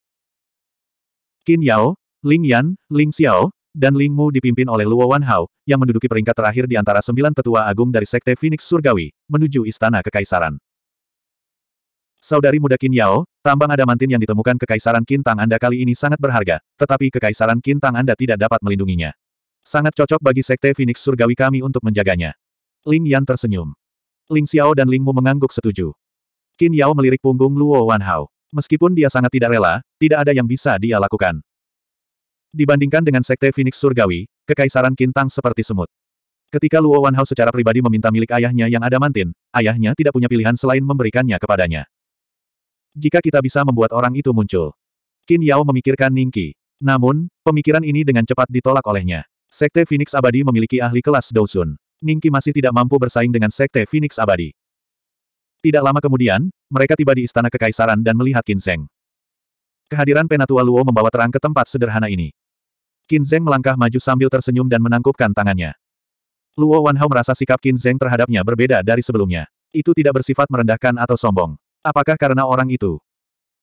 Qin Yao, Ling Yan, Ling Xiao, dan Ling Mu dipimpin oleh Luo Wanhao, yang menduduki peringkat terakhir di antara sembilan tetua agung dari Sekte Phoenix Surgawi, menuju Istana Kekaisaran. Saudari muda Qin Yao, tambang adamantin yang ditemukan Kekaisaran Kintang Anda kali ini sangat berharga, tetapi Kekaisaran Kintang Anda tidak dapat melindunginya. Sangat cocok bagi Sekte Phoenix Surgawi kami untuk menjaganya. Ling Yan tersenyum. Ling Xiao dan Ling Mu mengangguk setuju. Qin Yao melirik punggung Luo Wanhao. Meskipun dia sangat tidak rela, tidak ada yang bisa dia lakukan. Dibandingkan dengan Sekte Phoenix Surgawi, Kekaisaran Kintang seperti semut. Ketika Luo Wanhao secara pribadi meminta milik ayahnya yang ada mantin, ayahnya tidak punya pilihan selain memberikannya kepadanya. Jika kita bisa membuat orang itu muncul. Qin Yao memikirkan Ningqi. Namun, pemikiran ini dengan cepat ditolak olehnya. Sekte Phoenix Abadi memiliki ahli kelas Ning Ningqi masih tidak mampu bersaing dengan Sekte Phoenix Abadi. Tidak lama kemudian, mereka tiba di Istana Kekaisaran dan melihat Qin Kinseng. Kehadiran Penatua Luo membawa terang ke tempat sederhana ini. Qin Zheng melangkah maju sambil tersenyum dan menangkupkan tangannya. Luo Wanhao merasa sikap Qin Zheng terhadapnya berbeda dari sebelumnya. Itu tidak bersifat merendahkan atau sombong. Apakah karena orang itu?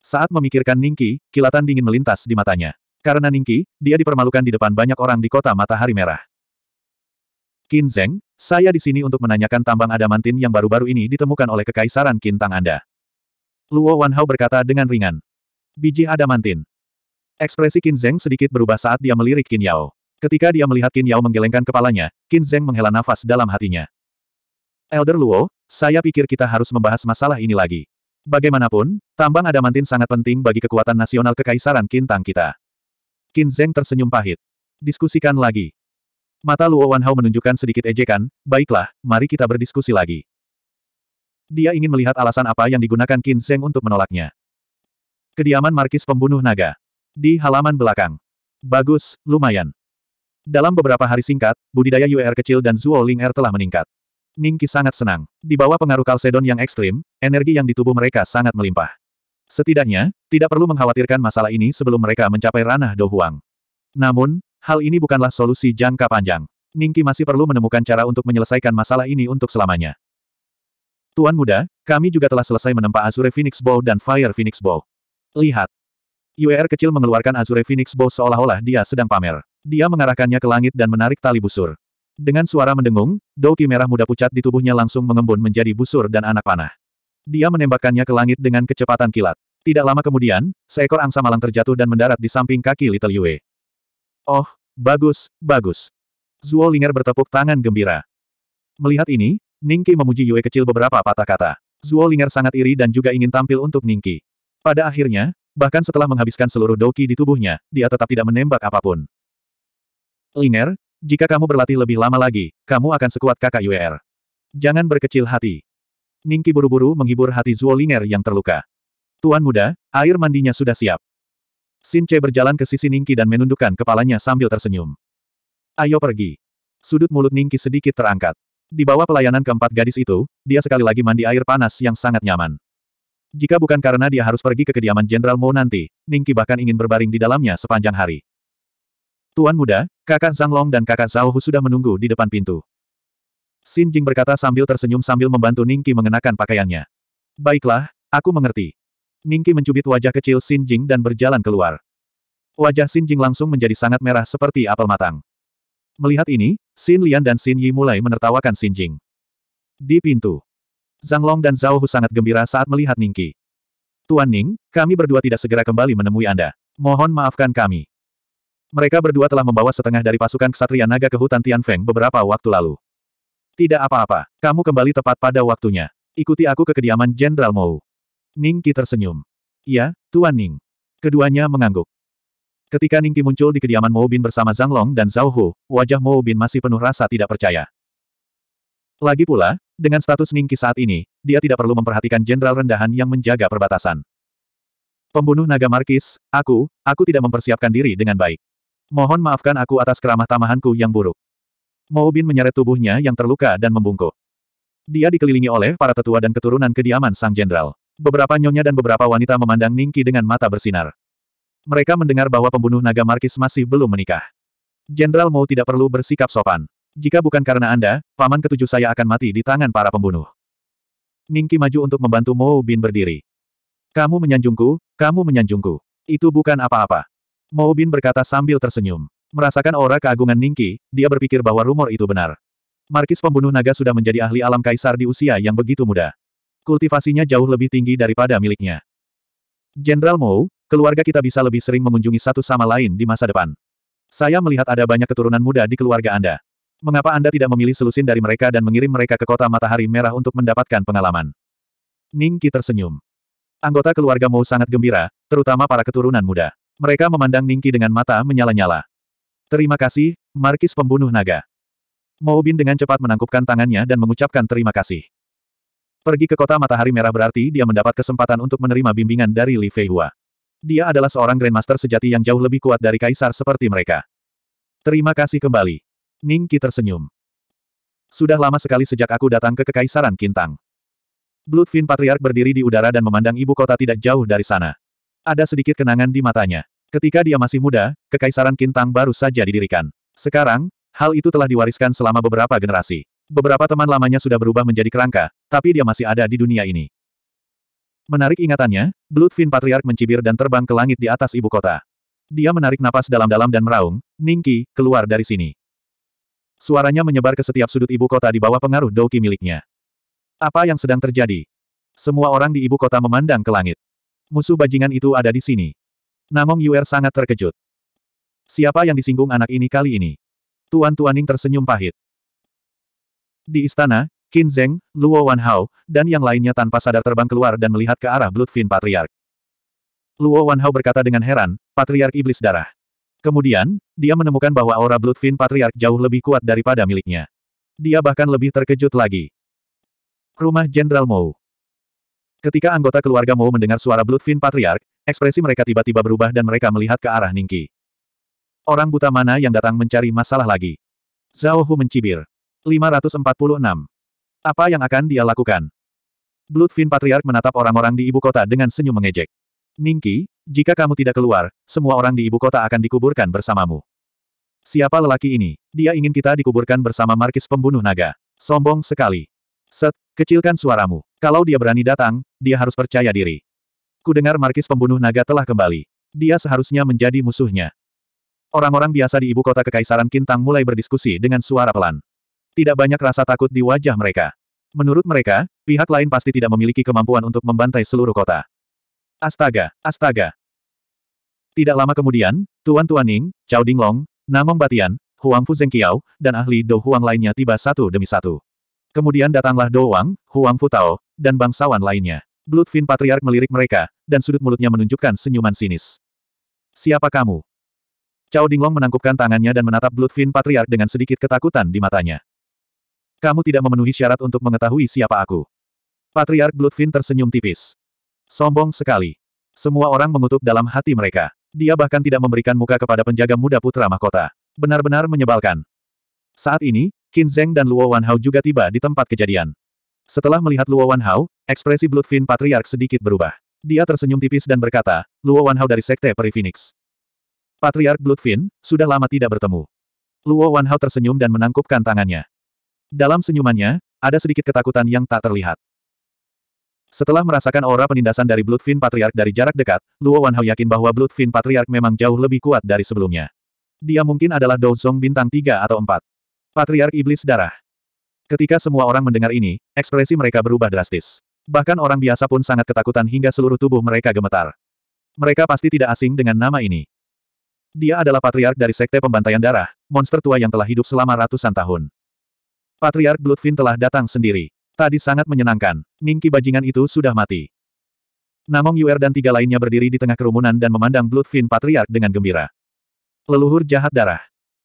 Saat memikirkan Ningqi, kilatan dingin melintas di matanya. Karena Ningqi, dia dipermalukan di depan banyak orang di kota Matahari Merah. Qin Zheng, saya di sini untuk menanyakan tambang adamantin yang baru-baru ini ditemukan oleh Kekaisaran Qin Tang Anda. Luo Wanhao berkata dengan ringan. Biji adamantin. Ekspresi Qin Zheng sedikit berubah saat dia melirik Qin Yao. Ketika dia melihat Qin Yao menggelengkan kepalanya, Qin Zheng menghela nafas dalam hatinya. Elder Luo, saya pikir kita harus membahas masalah ini lagi. Bagaimanapun, tambang adamantin sangat penting bagi kekuatan nasional kekaisaran Kintang kita. Qin Zheng tersenyum pahit. Diskusikan lagi. Mata Luo Wan Wanhao menunjukkan sedikit ejekan, baiklah, mari kita berdiskusi lagi. Dia ingin melihat alasan apa yang digunakan Qin Zheng untuk menolaknya. Kediaman Markis Pembunuh Naga. Di halaman belakang. Bagus, lumayan. Dalam beberapa hari singkat, budidaya UR kecil dan Zuo Ling Er telah meningkat. Ningki sangat senang. Di bawah pengaruh Kalsedon yang ekstrim, energi yang di tubuh mereka sangat melimpah. Setidaknya, tidak perlu mengkhawatirkan masalah ini sebelum mereka mencapai ranah Dohuang. Namun, hal ini bukanlah solusi jangka panjang. Ningki masih perlu menemukan cara untuk menyelesaikan masalah ini untuk selamanya. Tuan muda, kami juga telah selesai menempa Azure Phoenix Bow dan Fire Phoenix Bow. Lihat, UER kecil mengeluarkan Azure Phoenix Bow seolah-olah dia sedang pamer. Dia mengarahkannya ke langit dan menarik tali busur. Dengan suara mendengung, doki merah muda pucat di tubuhnya langsung mengembun menjadi busur dan anak panah. Dia menembakkannya ke langit dengan kecepatan kilat. Tidak lama kemudian, seekor angsa malang terjatuh dan mendarat di samping kaki Little Yue. Oh, bagus, bagus. Zuo Linger bertepuk tangan gembira. Melihat ini, Ningki memuji Yue kecil beberapa patah kata. Zuo Linger sangat iri dan juga ingin tampil untuk Ningki. Pada akhirnya, Bahkan setelah menghabiskan seluruh doki di tubuhnya, dia tetap tidak menembak apapun. Liner, jika kamu berlatih lebih lama lagi, kamu akan sekuat kakak Yu'er. Er. Jangan berkecil hati. Ningki buru-buru menghibur hati Zuo Liner yang terluka. Tuan muda, air mandinya sudah siap. Sinche berjalan ke sisi Ningki dan menundukkan kepalanya sambil tersenyum. Ayo pergi. Sudut mulut Ningki sedikit terangkat. Di bawah pelayanan keempat gadis itu, dia sekali lagi mandi air panas yang sangat nyaman. Jika bukan karena dia harus pergi ke kediaman Jenderal Mo nanti, Ningki bahkan ingin berbaring di dalamnya sepanjang hari. Tuan muda, kakak Zhang Long dan kakak Zhao Hu sudah menunggu di depan pintu. Xin Jing berkata sambil tersenyum sambil membantu Ningki mengenakan pakaiannya. Baiklah, aku mengerti. Ningki mencubit wajah kecil Xin Jing dan berjalan keluar. Wajah Xin Jing langsung menjadi sangat merah seperti apel matang. Melihat ini, Xin Lian dan Xin Yi mulai menertawakan Xin Jing. Di pintu, Zhang Long dan Zhao Hu sangat gembira saat melihat Ning Qi. Tuan Ning, kami berdua tidak segera kembali menemui Anda. Mohon maafkan kami. Mereka berdua telah membawa setengah dari pasukan kesatria naga ke hutan Feng beberapa waktu lalu. Tidak apa-apa, kamu kembali tepat pada waktunya. Ikuti aku ke kediaman Jenderal Mou. Qi tersenyum. Iya, Tuan Ning. Keduanya mengangguk. Ketika Ning Qi muncul di kediaman Mou Bin bersama Zhang Long dan Zhao Hu, wajah Mou Bin masih penuh rasa tidak percaya. Lagi pula, dengan status Ningki saat ini, dia tidak perlu memperhatikan jenderal rendahan yang menjaga perbatasan. Pembunuh naga Markis, aku, aku tidak mempersiapkan diri dengan baik. Mohon maafkan aku atas keramah tamahanku yang buruk. Moubin menyeret tubuhnya yang terluka dan membungkuk. Dia dikelilingi oleh para tetua dan keturunan kediaman sang jenderal. Beberapa nyonya dan beberapa wanita memandang Ningki dengan mata bersinar. Mereka mendengar bahwa pembunuh naga Markis masih belum menikah. Jenderal Mou tidak perlu bersikap sopan. Jika bukan karena Anda, paman ketujuh saya akan mati di tangan para pembunuh. Ningki maju untuk membantu Mo Bin berdiri. Kamu menyanjungku, kamu menyanjungku. Itu bukan apa-apa. Mo Bin berkata sambil tersenyum. Merasakan aura keagungan Ningki, dia berpikir bahwa rumor itu benar. Markis pembunuh naga sudah menjadi ahli alam kaisar di usia yang begitu muda. Kultivasinya jauh lebih tinggi daripada miliknya. Jenderal Mo, keluarga kita bisa lebih sering mengunjungi satu sama lain di masa depan. Saya melihat ada banyak keturunan muda di keluarga Anda. Mengapa Anda tidak memilih selusin dari mereka dan mengirim mereka ke kota matahari merah untuk mendapatkan pengalaman? Ning Qi tersenyum. Anggota keluarga Mou sangat gembira, terutama para keturunan muda. Mereka memandang Ning Qi dengan mata menyala-nyala. Terima kasih, Markis Pembunuh Naga. Mou Bin dengan cepat menangkupkan tangannya dan mengucapkan terima kasih. Pergi ke kota matahari merah berarti dia mendapat kesempatan untuk menerima bimbingan dari Li Fei Hua. Dia adalah seorang Grandmaster sejati yang jauh lebih kuat dari kaisar seperti mereka. Terima kasih kembali. Ning Qi tersenyum. Sudah lama sekali sejak aku datang ke Kekaisaran Kintang. Bloodfin Patriark berdiri di udara dan memandang ibu kota tidak jauh dari sana. Ada sedikit kenangan di matanya. Ketika dia masih muda, Kekaisaran Kintang baru saja didirikan. Sekarang, hal itu telah diwariskan selama beberapa generasi. Beberapa teman lamanya sudah berubah menjadi kerangka, tapi dia masih ada di dunia ini. Menarik ingatannya, Bloodfin Patriark mencibir dan terbang ke langit di atas ibu kota. Dia menarik napas dalam-dalam dan meraung, Ningki, keluar dari sini. Suaranya menyebar ke setiap sudut ibu kota di bawah pengaruh Douki miliknya. Apa yang sedang terjadi? Semua orang di ibu kota memandang ke langit. Musuh bajingan itu ada di sini. Namong Yuer sangat terkejut. Siapa yang disinggung anak ini kali ini? Tuan Tuaning tersenyum pahit. Di istana, Qin Zheng, Luo Wan Hao, dan yang lainnya tanpa sadar terbang keluar dan melihat ke arah Bloodfin Patriark. Luo Wan Hao berkata dengan heran, Patriark Iblis Darah. Kemudian, dia menemukan bahwa aura Bloodfin Patriark jauh lebih kuat daripada miliknya. Dia bahkan lebih terkejut lagi. Rumah Jenderal Mou Ketika anggota keluarga Mou mendengar suara Bloodfin Patriark, ekspresi mereka tiba-tiba berubah dan mereka melihat ke arah Ningki. Orang buta mana yang datang mencari masalah lagi? Zhao Hu mencibir. 546. Apa yang akan dia lakukan? Bloodfin Patriark menatap orang-orang di ibu kota dengan senyum mengejek. Ningki, jika kamu tidak keluar, semua orang di ibu kota akan dikuburkan bersamamu. Siapa lelaki ini? Dia ingin kita dikuburkan bersama Markis pembunuh naga. Sombong sekali. Set, kecilkan suaramu. Kalau dia berani datang, dia harus percaya diri. Kudengar Markis pembunuh naga telah kembali. Dia seharusnya menjadi musuhnya. Orang-orang biasa di ibu kota Kekaisaran Kintang mulai berdiskusi dengan suara pelan. Tidak banyak rasa takut di wajah mereka. Menurut mereka, pihak lain pasti tidak memiliki kemampuan untuk membantai seluruh kota. Astaga, astaga. Tidak lama kemudian, Tuan tuan Ning, Cao Dinglong, Namong Batian, Huang Fu Zengqiao, dan ahli Do Huang lainnya tiba satu demi satu. Kemudian datanglah Do Wang, Huang Fu Tao, dan bangsawan lainnya. Bloodfin Patriark melirik mereka, dan sudut mulutnya menunjukkan senyuman sinis. Siapa kamu? Cao Dinglong menangkupkan tangannya dan menatap Bloodfin Patriark dengan sedikit ketakutan di matanya. Kamu tidak memenuhi syarat untuk mengetahui siapa aku. Patriark Bloodfin tersenyum tipis. Sombong sekali. Semua orang mengutuk dalam hati mereka. Dia bahkan tidak memberikan muka kepada penjaga muda putra mahkota. Benar-benar menyebalkan. Saat ini, Qin Zheng dan Luo Wan Wanhao juga tiba di tempat kejadian. Setelah melihat Luo Wan Wanhao, ekspresi Bloodfin Patriark sedikit berubah. Dia tersenyum tipis dan berkata, Luo Wan Wanhao dari Sekte Peri Phoenix. Patriark Bloodfin, sudah lama tidak bertemu. Luo Wan Wanhao tersenyum dan menangkupkan tangannya. Dalam senyumannya, ada sedikit ketakutan yang tak terlihat. Setelah merasakan aura penindasan dari Bloodfin Patriark dari jarak dekat, Luo Wanhao yakin bahwa Bloodfin Patriark memang jauh lebih kuat dari sebelumnya. Dia mungkin adalah Douzong bintang 3 atau 4. Patriark Iblis Darah. Ketika semua orang mendengar ini, ekspresi mereka berubah drastis. Bahkan orang biasa pun sangat ketakutan hingga seluruh tubuh mereka gemetar. Mereka pasti tidak asing dengan nama ini. Dia adalah patriark dari Sekte Pembantaian Darah, monster tua yang telah hidup selama ratusan tahun. Patriark Bloodfin telah datang sendiri. Tadi sangat menyenangkan. Ningki bajingan itu sudah mati. Namong Yuer dan tiga lainnya berdiri di tengah kerumunan dan memandang Bloodfin Patriark dengan gembira. Leluhur jahat darah.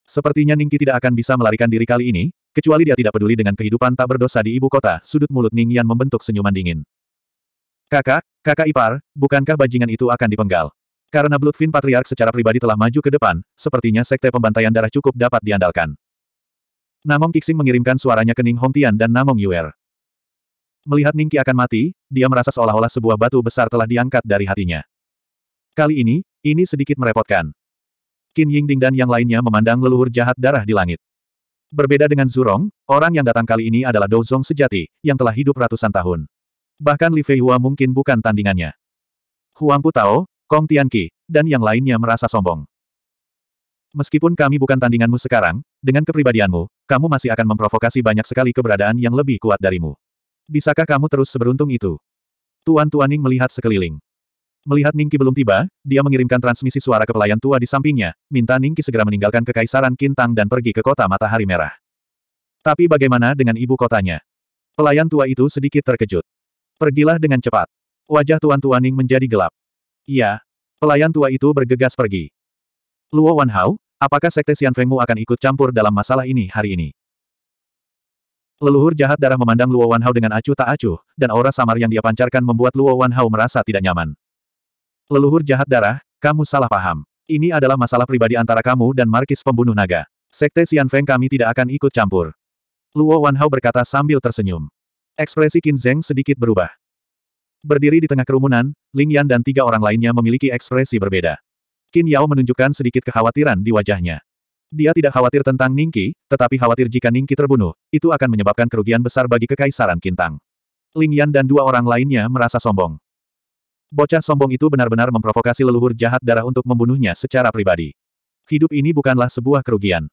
Sepertinya Ningki tidak akan bisa melarikan diri kali ini, kecuali dia tidak peduli dengan kehidupan tak berdosa di ibu kota, sudut mulut Ning Yan membentuk senyuman dingin. Kakak, kakak ipar, bukankah bajingan itu akan dipenggal? Karena Bloodfin Patriark secara pribadi telah maju ke depan, sepertinya sekte pembantaian darah cukup dapat diandalkan. Namong Kixing mengirimkan suaranya ke Ning Hongtian dan Namong Yuer. Melihat Ningki akan mati, dia merasa seolah-olah sebuah batu besar telah diangkat dari hatinya. Kali ini, ini sedikit merepotkan. Qin Yingding dan yang lainnya memandang leluhur jahat darah di langit. Berbeda dengan Zurong, orang yang datang kali ini adalah Dozong sejati, yang telah hidup ratusan tahun. Bahkan Li Feihua mungkin bukan tandingannya. Huang Putao, Kong Tianqi, dan yang lainnya merasa sombong. Meskipun kami bukan tandinganmu sekarang, dengan kepribadianmu, kamu masih akan memprovokasi banyak sekali keberadaan yang lebih kuat darimu. Bisakah kamu terus seberuntung itu? Tuan Tuaning melihat sekeliling. Melihat Ningki belum tiba, dia mengirimkan transmisi suara ke pelayan tua di sampingnya, minta Ningki segera meninggalkan Kekaisaran Kintang dan pergi ke kota Matahari Merah. Tapi bagaimana dengan ibu kotanya? Pelayan tua itu sedikit terkejut. Pergilah dengan cepat. Wajah Tuan Tuaning menjadi gelap. Iya. Pelayan tua itu bergegas pergi. Luo Wanhao, apakah Sekte Xianfengmu akan ikut campur dalam masalah ini hari ini? Leluhur jahat darah memandang Luo Wanhao dengan acuh tak acuh, dan aura samar yang dia pancarkan membuat Luo Wanhao merasa tidak nyaman. Leluhur jahat darah, kamu salah paham. Ini adalah masalah pribadi antara kamu dan Markis pembunuh naga. Sekte Xian Feng kami tidak akan ikut campur. Luo Wanhao berkata sambil tersenyum. Ekspresi Qin Zheng sedikit berubah. Berdiri di tengah kerumunan, Ling Yan dan tiga orang lainnya memiliki ekspresi berbeda. Qin Yao menunjukkan sedikit kekhawatiran di wajahnya. Dia tidak khawatir tentang Ningki, tetapi khawatir jika Ningki terbunuh, itu akan menyebabkan kerugian besar bagi Kekaisaran Kintang. Ling Yan dan dua orang lainnya merasa sombong. Bocah sombong itu benar-benar memprovokasi leluhur jahat darah untuk membunuhnya secara pribadi. Hidup ini bukanlah sebuah kerugian.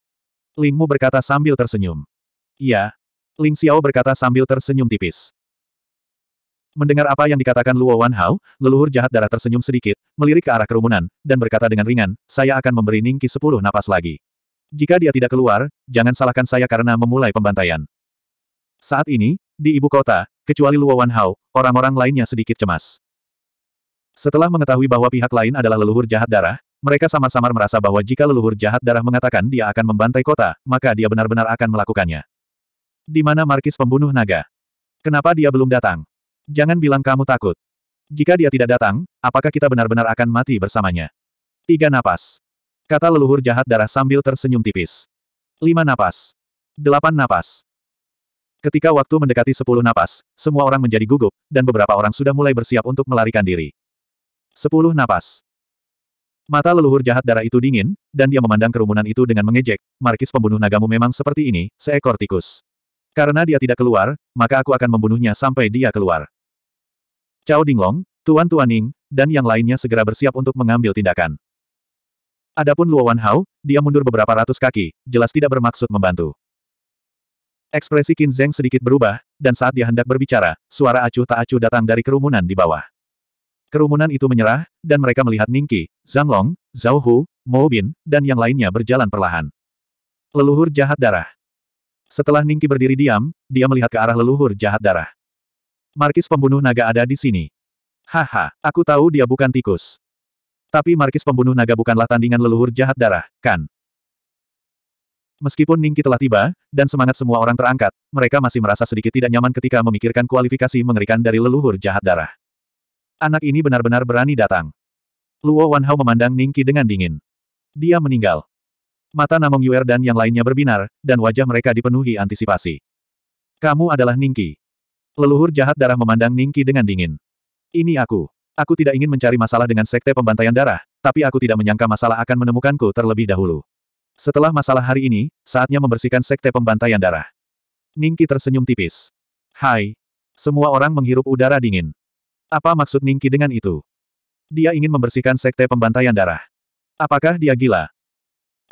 Ling Mu berkata sambil tersenyum. Ya, Ling Xiao berkata sambil tersenyum tipis. Mendengar apa yang dikatakan Luo Wanhao, leluhur jahat darah tersenyum sedikit, melirik ke arah kerumunan, dan berkata dengan ringan, saya akan memberi Ningki sepuluh napas lagi. Jika dia tidak keluar, jangan salahkan saya karena memulai pembantaian. Saat ini, di ibu kota, kecuali Luo Wanhao, orang-orang lainnya sedikit cemas. Setelah mengetahui bahwa pihak lain adalah leluhur jahat darah, mereka samar-samar merasa bahwa jika leluhur jahat darah mengatakan dia akan membantai kota, maka dia benar-benar akan melakukannya. Di mana Markis pembunuh naga? Kenapa dia belum datang? Jangan bilang kamu takut. Jika dia tidak datang, apakah kita benar-benar akan mati bersamanya? Tiga napas. Kata leluhur jahat darah sambil tersenyum tipis. Lima napas. Delapan napas. Ketika waktu mendekati sepuluh napas, semua orang menjadi gugup, dan beberapa orang sudah mulai bersiap untuk melarikan diri. Sepuluh napas. Mata leluhur jahat darah itu dingin, dan dia memandang kerumunan itu dengan mengejek, markis pembunuh nagamu memang seperti ini, seekor tikus. Karena dia tidak keluar, maka aku akan membunuhnya sampai dia keluar. Cao Dinglong, Tuan Tuaning, dan yang lainnya segera bersiap untuk mengambil tindakan. Adapun Luo Wanhao, dia mundur beberapa ratus kaki, jelas tidak bermaksud membantu. Ekspresi Qin Zheng sedikit berubah, dan saat dia hendak berbicara, suara acuh tak acuh datang dari kerumunan di bawah. Kerumunan itu menyerah, dan mereka melihat Ningqi, Zhang Long, Zhao Hu, Mo Bin, dan yang lainnya berjalan perlahan. Leluhur jahat darah. Setelah Ningqi berdiri diam, dia melihat ke arah leluhur jahat darah. Markis pembunuh naga ada di sini. Haha, aku tahu dia bukan tikus. Tapi Markis pembunuh naga bukanlah tandingan leluhur jahat darah, kan? Meskipun Ningki telah tiba, dan semangat semua orang terangkat, mereka masih merasa sedikit tidak nyaman ketika memikirkan kualifikasi mengerikan dari leluhur jahat darah. Anak ini benar-benar berani datang. Luo Wanhao memandang Ningki dengan dingin. Dia meninggal. Mata Namong Yuer dan yang lainnya berbinar, dan wajah mereka dipenuhi antisipasi. Kamu adalah Ningki. Leluhur jahat darah memandang Ningki dengan dingin. Ini aku. Aku tidak ingin mencari masalah dengan sekte pembantaian darah, tapi aku tidak menyangka masalah akan menemukanku terlebih dahulu. Setelah masalah hari ini, saatnya membersihkan sekte pembantaian darah. Ningki tersenyum tipis. Hai. Semua orang menghirup udara dingin. Apa maksud Ningki dengan itu? Dia ingin membersihkan sekte pembantaian darah. Apakah dia gila?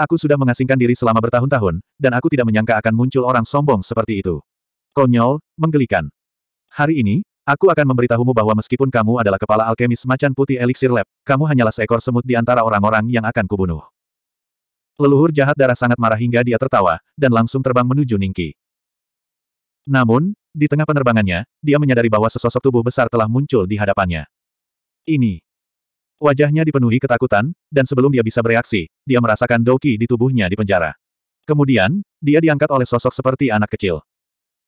Aku sudah mengasingkan diri selama bertahun-tahun, dan aku tidak menyangka akan muncul orang sombong seperti itu. Konyol, menggelikan. Hari ini, Aku akan memberitahumu bahwa meskipun kamu adalah kepala alkemis macan putih eliksir lab, kamu hanyalah seekor semut di antara orang-orang yang akan kubunuh. Leluhur jahat darah sangat marah hingga dia tertawa, dan langsung terbang menuju Ningki. Namun, di tengah penerbangannya, dia menyadari bahwa sesosok tubuh besar telah muncul di hadapannya. Ini. Wajahnya dipenuhi ketakutan, dan sebelum dia bisa bereaksi, dia merasakan doki di tubuhnya di penjara. Kemudian, dia diangkat oleh sosok seperti anak kecil.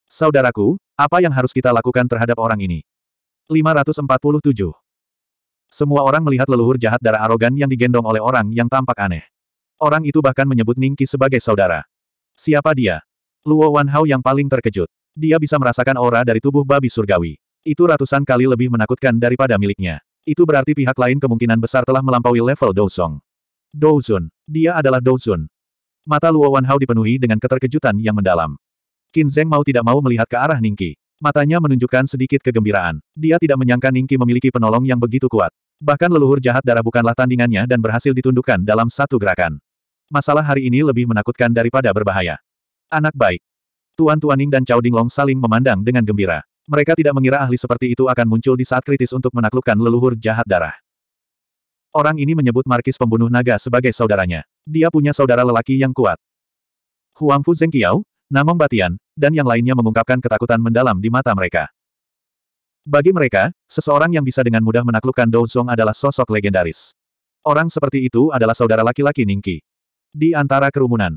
Saudaraku, apa yang harus kita lakukan terhadap orang ini? 547. Semua orang melihat leluhur jahat darah arogan yang digendong oleh orang yang tampak aneh. Orang itu bahkan menyebut Ningki sebagai saudara. Siapa dia? Luo Wanhao yang paling terkejut. Dia bisa merasakan aura dari tubuh babi surgawi. Itu ratusan kali lebih menakutkan daripada miliknya. Itu berarti pihak lain kemungkinan besar telah melampaui level Douzong. Douzun. Dia adalah Douzun. Mata Luo Wanhao dipenuhi dengan keterkejutan yang mendalam. Qin Zheng mau tidak mau melihat ke arah Ningki. Matanya menunjukkan sedikit kegembiraan. Dia tidak menyangka Ningki memiliki penolong yang begitu kuat. Bahkan leluhur jahat darah bukanlah tandingannya dan berhasil ditundukkan dalam satu gerakan. Masalah hari ini lebih menakutkan daripada berbahaya. Anak baik. Tuan Tuaning dan Cao Dinglong saling memandang dengan gembira. Mereka tidak mengira ahli seperti itu akan muncul di saat kritis untuk menaklukkan leluhur jahat darah. Orang ini menyebut Markis pembunuh naga sebagai saudaranya. Dia punya saudara lelaki yang kuat. Huang Fu Zeng Namong Batian, dan yang lainnya mengungkapkan ketakutan mendalam di mata mereka. Bagi mereka, seseorang yang bisa dengan mudah menaklukkan Dou Zong adalah sosok legendaris. Orang seperti itu adalah saudara laki-laki Ningki. Di antara kerumunan,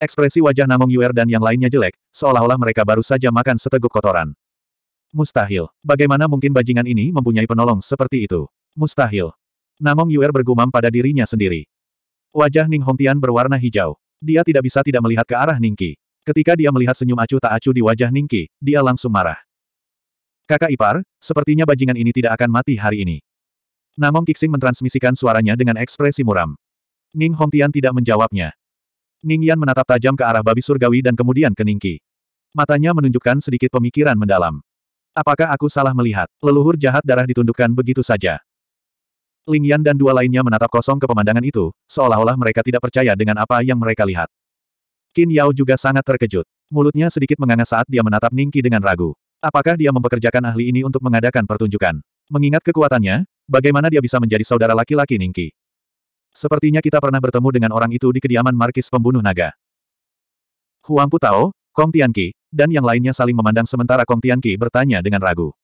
ekspresi wajah Namong Yuer dan yang lainnya jelek, seolah-olah mereka baru saja makan seteguk kotoran. Mustahil. Bagaimana mungkin bajingan ini mempunyai penolong seperti itu? Mustahil. Namong Yuer bergumam pada dirinya sendiri. Wajah Ning Hongtian berwarna hijau. Dia tidak bisa tidak melihat ke arah Ningki. Ketika dia melihat senyum acuh tak acuh di wajah Ningki, dia langsung marah. Kakak ipar, sepertinya bajingan ini tidak akan mati hari ini. Namong Kixing mentransmisikan suaranya dengan ekspresi muram. Ning Hongtian tidak menjawabnya. Ning Yan menatap tajam ke arah babi surgawi dan kemudian ke Ningki. Matanya menunjukkan sedikit pemikiran mendalam. Apakah aku salah melihat? Leluhur jahat darah ditundukkan begitu saja. Ling Yan dan dua lainnya menatap kosong ke pemandangan itu, seolah-olah mereka tidak percaya dengan apa yang mereka lihat. Qin Yao juga sangat terkejut. Mulutnya sedikit menganga saat dia menatap Ningki dengan ragu. Apakah dia mempekerjakan ahli ini untuk mengadakan pertunjukan? Mengingat kekuatannya, bagaimana dia bisa menjadi saudara laki-laki Ningki? Sepertinya kita pernah bertemu dengan orang itu di kediaman Markis Pembunuh Naga. Huang Putao, Kong Tianqi, dan yang lainnya saling memandang sementara Kong Tianqi bertanya dengan ragu.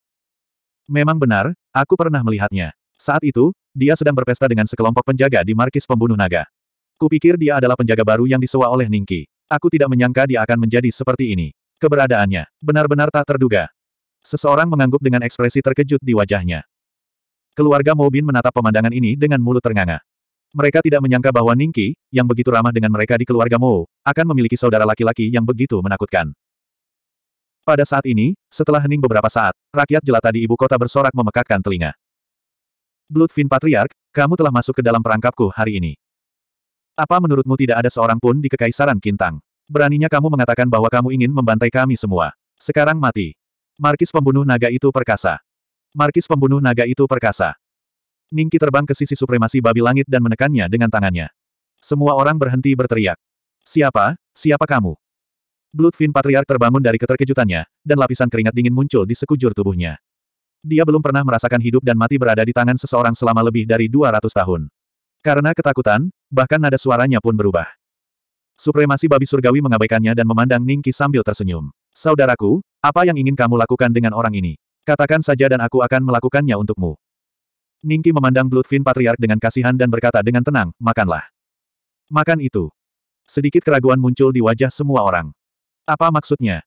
Memang benar, aku pernah melihatnya. Saat itu, dia sedang berpesta dengan sekelompok penjaga di markis pembunuh naga. Kupikir dia adalah penjaga baru yang disewa oleh Ningki. Aku tidak menyangka dia akan menjadi seperti ini. Keberadaannya, benar-benar tak terduga. Seseorang mengangguk dengan ekspresi terkejut di wajahnya. Keluarga Mobin menatap pemandangan ini dengan mulut ternganga. Mereka tidak menyangka bahwa Ningki, yang begitu ramah dengan mereka di keluarga Mo, akan memiliki saudara laki-laki yang begitu menakutkan. Pada saat ini, setelah hening beberapa saat, rakyat jelata di ibu kota bersorak memekakkan telinga. Bloodfin Patriark, kamu telah masuk ke dalam perangkapku hari ini. Apa menurutmu tidak ada seorang pun di Kekaisaran Kintang? Beraninya kamu mengatakan bahwa kamu ingin membantai kami semua. Sekarang mati. Markis pembunuh naga itu perkasa. Markis pembunuh naga itu perkasa. Ningki terbang ke sisi supremasi babi langit dan menekannya dengan tangannya. Semua orang berhenti berteriak. Siapa? Siapa kamu? Bloodfin Patriark terbangun dari keterkejutannya, dan lapisan keringat dingin muncul di sekujur tubuhnya. Dia belum pernah merasakan hidup dan mati berada di tangan seseorang selama lebih dari 200 tahun. Karena ketakutan, bahkan nada suaranya pun berubah. Supremasi babi surgawi mengabaikannya dan memandang Ningki sambil tersenyum. Saudaraku, apa yang ingin kamu lakukan dengan orang ini? Katakan saja dan aku akan melakukannya untukmu. Ningki memandang Bloodfin Patriark dengan kasihan dan berkata dengan tenang, makanlah. Makan itu. Sedikit keraguan muncul di wajah semua orang. Apa maksudnya?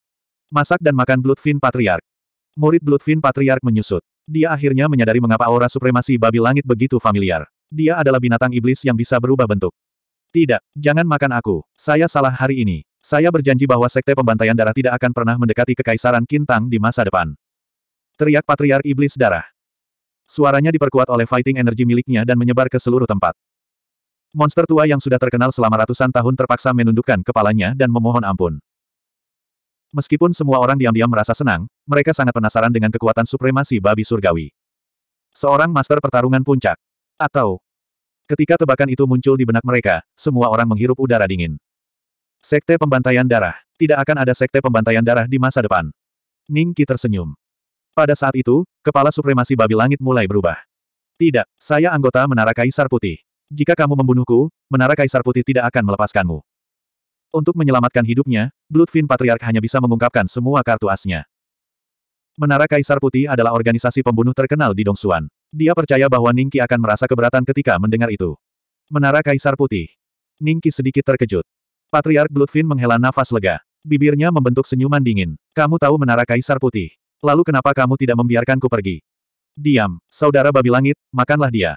Masak dan makan Bloodfin Patriark. Murid Bloodfin Patriark menyusut. Dia akhirnya menyadari mengapa aura supremasi babi langit begitu familiar. Dia adalah binatang iblis yang bisa berubah bentuk. Tidak, jangan makan aku. Saya salah hari ini. Saya berjanji bahwa sekte pembantaian darah tidak akan pernah mendekati kekaisaran Kintang di masa depan. Teriak Patriark Iblis Darah. Suaranya diperkuat oleh fighting energi miliknya dan menyebar ke seluruh tempat. Monster tua yang sudah terkenal selama ratusan tahun terpaksa menundukkan kepalanya dan memohon ampun. Meskipun semua orang diam-diam merasa senang, mereka sangat penasaran dengan kekuatan supremasi babi surgawi. Seorang master pertarungan puncak. Atau, ketika tebakan itu muncul di benak mereka, semua orang menghirup udara dingin. Sekte pembantaian darah. Tidak akan ada sekte pembantaian darah di masa depan. Ning Qi tersenyum. Pada saat itu, kepala supremasi babi langit mulai berubah. Tidak, saya anggota Menara Kaisar Putih. Jika kamu membunuhku, Menara Kaisar Putih tidak akan melepaskanmu. Untuk menyelamatkan hidupnya, Bloodfin Patriark hanya bisa mengungkapkan semua kartu asnya. Menara Kaisar Putih adalah organisasi pembunuh terkenal di Dongsuan. Dia percaya bahwa Ningki akan merasa keberatan ketika mendengar itu. Menara Kaisar Putih. Ningki sedikit terkejut. Patriark Bloodfin menghela nafas lega. Bibirnya membentuk senyuman dingin. Kamu tahu Menara Kaisar Putih. Lalu kenapa kamu tidak membiarkanku pergi? Diam, saudara babi langit, makanlah dia.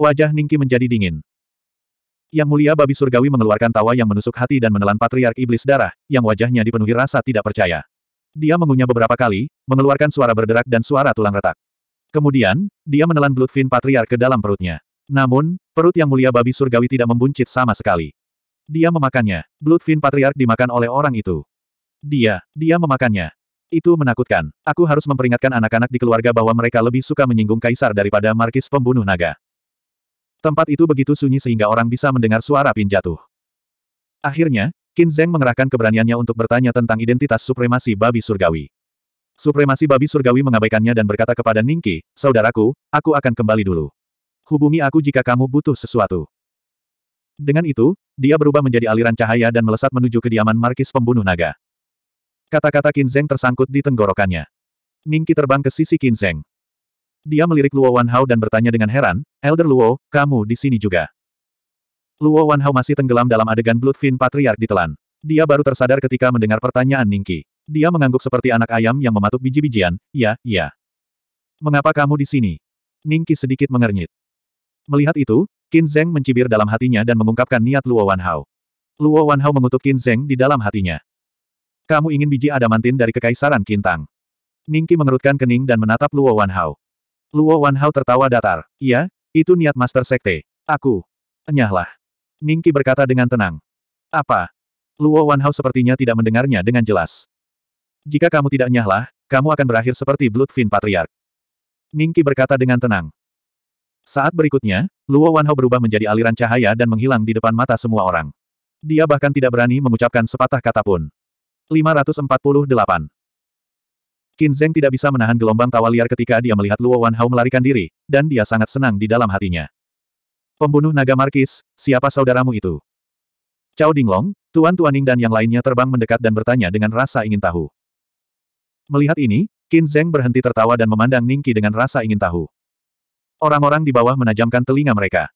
Wajah Ningki menjadi dingin. Yang mulia babi surgawi mengeluarkan tawa yang menusuk hati dan menelan patriark iblis darah, yang wajahnya dipenuhi rasa tidak percaya. Dia mengunyah beberapa kali, mengeluarkan suara berderak dan suara tulang retak. Kemudian, dia menelan Bloodfin patriark ke dalam perutnya. Namun, perut yang mulia babi surgawi tidak membuncit sama sekali. Dia memakannya. Bloodfin patriark dimakan oleh orang itu. Dia, dia memakannya. Itu menakutkan. Aku harus memperingatkan anak-anak di keluarga bahwa mereka lebih suka menyinggung kaisar daripada markis pembunuh naga. Tempat itu begitu sunyi sehingga orang bisa mendengar suara pin jatuh. Akhirnya, Qin Zheng mengerahkan keberaniannya untuk bertanya tentang identitas supremasi babi surgawi. Supremasi babi surgawi mengabaikannya dan berkata kepada Ningki, Saudaraku, aku akan kembali dulu. Hubungi aku jika kamu butuh sesuatu. Dengan itu, dia berubah menjadi aliran cahaya dan melesat menuju kediaman Markis pembunuh naga. Kata-kata Qin Zheng tersangkut di tenggorokannya. Ningki terbang ke sisi Qin Zheng. Dia melirik Luo Wanhao dan bertanya dengan heran, Elder Luo, kamu di sini juga. Luo Wanhao masih tenggelam dalam adegan Bloodfin Patriark ditelan. Dia baru tersadar ketika mendengar pertanyaan Ningki. Dia mengangguk seperti anak ayam yang mematuk biji-bijian, ya, ya. Mengapa kamu di sini? Ningki sedikit mengernyit. Melihat itu, Qin Zheng mencibir dalam hatinya dan mengungkapkan niat Luo Wanhao. Luo Wanhao mengutuk Qin Zheng di dalam hatinya. Kamu ingin biji adamantin dari Kekaisaran Kintang. Ningki mengerutkan kening dan menatap Luo Wanhao. Luo Wanhao tertawa datar. Iya, itu niat Master Sekte. Aku. Enyahlah. Ningki berkata dengan tenang. Apa? Luo Wanhao sepertinya tidak mendengarnya dengan jelas. Jika kamu tidak nyahlah, kamu akan berakhir seperti Bloodfin Patriark. Ningki berkata dengan tenang. Saat berikutnya, Luo Wanhao berubah menjadi aliran cahaya dan menghilang di depan mata semua orang. Dia bahkan tidak berani mengucapkan sepatah kata pun. 548 Qin Zheng tidak bisa menahan gelombang tawa liar ketika dia melihat Luo Wanhao melarikan diri, dan dia sangat senang di dalam hatinya. Pembunuh naga Markis, siapa saudaramu itu? Cao Dinglong, Tuan Tuaning dan yang lainnya terbang mendekat dan bertanya dengan rasa ingin tahu. Melihat ini, Qin Zheng berhenti tertawa dan memandang Ningki dengan rasa ingin tahu. Orang-orang di bawah menajamkan telinga mereka.